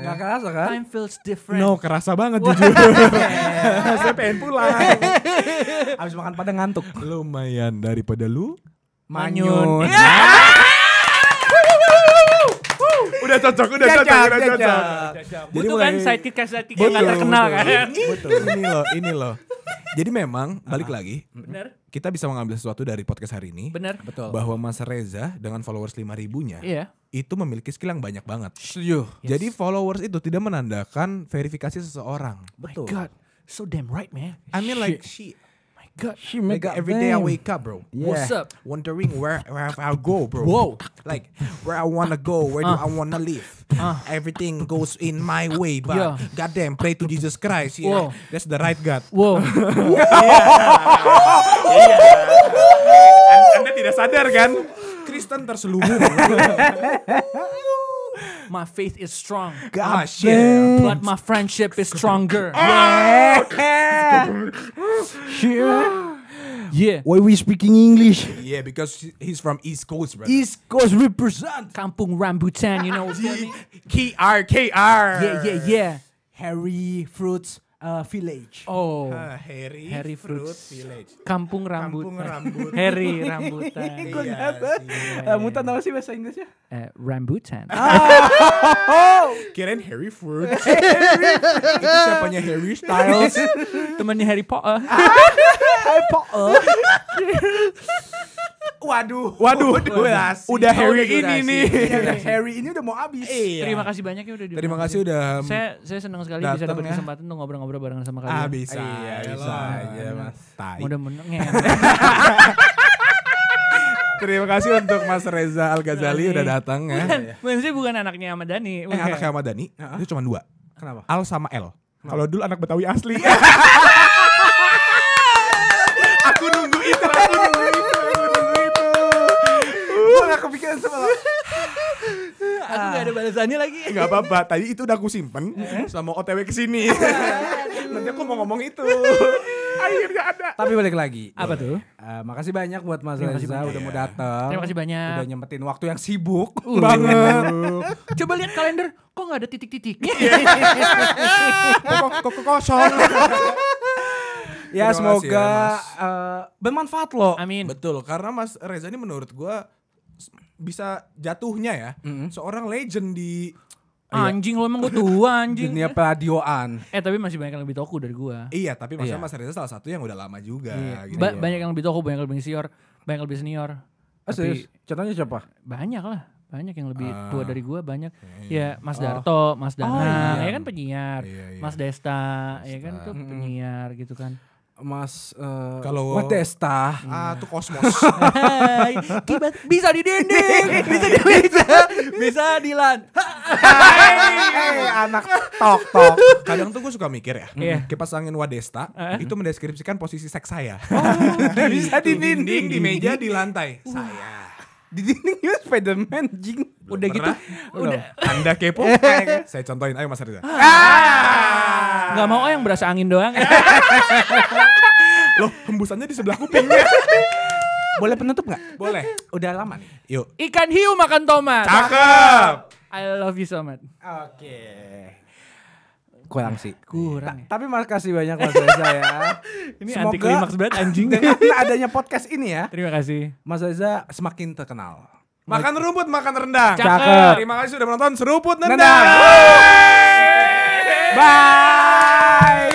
Gak kerasa kan? Time feels different. No, kerasa banget jujur. Saya pengen pulang. Habis makan pada ngantuk. Lumayan daripada lu. Manyun. Manyun. Yeah! udah cocok, udah cocok, cocok udah cocok. cocok. Butuh kan sidekick kayak sidekick yang gak terkenal kan. Betul, ini loh, ini loh. Jadi memang balik uh lagi, Bener. kita bisa mengambil sesuatu dari podcast hari ini. Bener. Betul. Bahwa Mas Reza dengan followers lima ribunya, iya. itu memiliki skill yang banyak banget. Setuju. Yes. Jadi followers itu tidak menandakan verifikasi seseorang. Betul. My God, so damn right man. I mean like Shit. she God, she make nigga, every day I wake up, bro. Yeah. What's up? Wondering where where I go, bro. Whoa, like where I wanna go, where uh. do I wanna live? Uh. Everything goes in my way, but yeah. goddamn, pray to Jesus Christ. Yeah, Whoa. that's the right God. Whoa. yeah. yeah. Anda tidak sadar kan? Kristen terselubung. My faith is strong. Gosh, yeah. But my friendship is stronger. Yeah. yeah. Why we speaking English? Yeah, because he's from East Coast, brother. East Coast represent. Kampung Rambutan, you know what I mean? Yeah, yeah, yeah. Harry Fruits uh, Village. Oh, uh, Harry, Harry Fruit Village. Kampung Rambut, Kampung rambutan. Harry rambutan. Gue iya nggak tahu. Rambutan apa sih bahasa Inggrisnya? Uh, rambutan. Oh. Kirain Harry Fruit. Itu siapanya Harry Styles. Temannya Harry Potter. Ah. Harry Potter. Waduh. Waduh. Waduh. Udah Harry oh, ini nih. udah Harry ini udah mau habis. Iya. Terima kasih banyak ya udah dimakan. Terima kasih udah. Um, saya saya senang sekali bisa dapat ya. kesempatan untuk ngobrol-ngobrol bareng sama kalian. Ah, bisa. Iya, bisa aja, iya, iya. Mas. Mudah-mudahan. Terima kasih untuk Mas Reza Al Ghazali udah datang ya. Bukan, iya. sih bukan anaknya Ahmad Dhani. Eh, anaknya Ahmad Dhani. Itu cuma dua. Kenapa? Al sama L. Kalau dulu anak Betawi asli. aku nunggu itu, aku nunggu Iya, semua. Aku gak ada balasannya lagi. Gak apa-apa, tadi itu udah aku simpen sama OTW ke sini. Nanti aku mau ngomong itu. Akhirnya ada. Tapi balik lagi. Apa tuh? Uh, makasih banyak buat Mas Reza udah mau datang. Terima kasih banyak. Udah nyempetin waktu yang sibuk uh. banget. Coba lihat kalender, kok gak ada titik-titik? Iya. kok, kosong. Ya, ya semoga ya, uh, bermanfaat loh. Amin. Betul, karena Mas Reza ini menurut gue bisa jatuhnya ya mm -hmm. seorang legend di ah, iya. Anjing lo emang gue tua anjing. Dunia peradioan. Eh tapi masih banyak yang lebih toku dari gue. Iya tapi maksudnya iya. Mas Reza salah satu yang udah lama juga. Iya. Gitu. Ba ya. banyak yang lebih toku, banyak yang lebih senior, banyak yang lebih senior. Ah, tapi, Contohnya siapa? Banyak lah. Banyak yang lebih uh, tua dari gue banyak. Iya, iya. Ya Mas oh. Darto, Mas Danang oh, iya. ya kan penyiar. Iya, iya. Mas Desta, Desta, ya kan tuh penyiar gitu kan. Mas uh, kalau Watesta ah hmm. tuh kosmos kibat bisa di dinding bisa di bisa bisa di lan anak tok tok kadang tuh gue suka mikir ya yeah. kipas angin Wadesta uh. itu mendeskripsikan posisi seks saya oh, bisa di dinding di meja di lantai uh. saya di sini itu Spiderman jing Belum udah gitu. pernah. gitu Belum. udah anda kepo saya contohin ayo mas Reza ah. ah! nggak mau oh, yang berasa angin doang loh hembusannya di sebelah kupingnya boleh penutup nggak boleh udah lama nih yuk ikan hiu makan tomat cakep I love you so much oke okay kurang sih. Kurang. Ta ya? tapi makasih banyak Mas Reza ya. ini Semoga anti klimaks banget anjing. Dengan adanya podcast ini ya. Terima kasih. Mas Reza semakin terkenal. Makan rumput, makan rendang. Cakep. Cakep. Terima kasih sudah menonton Seruput rendang Bye.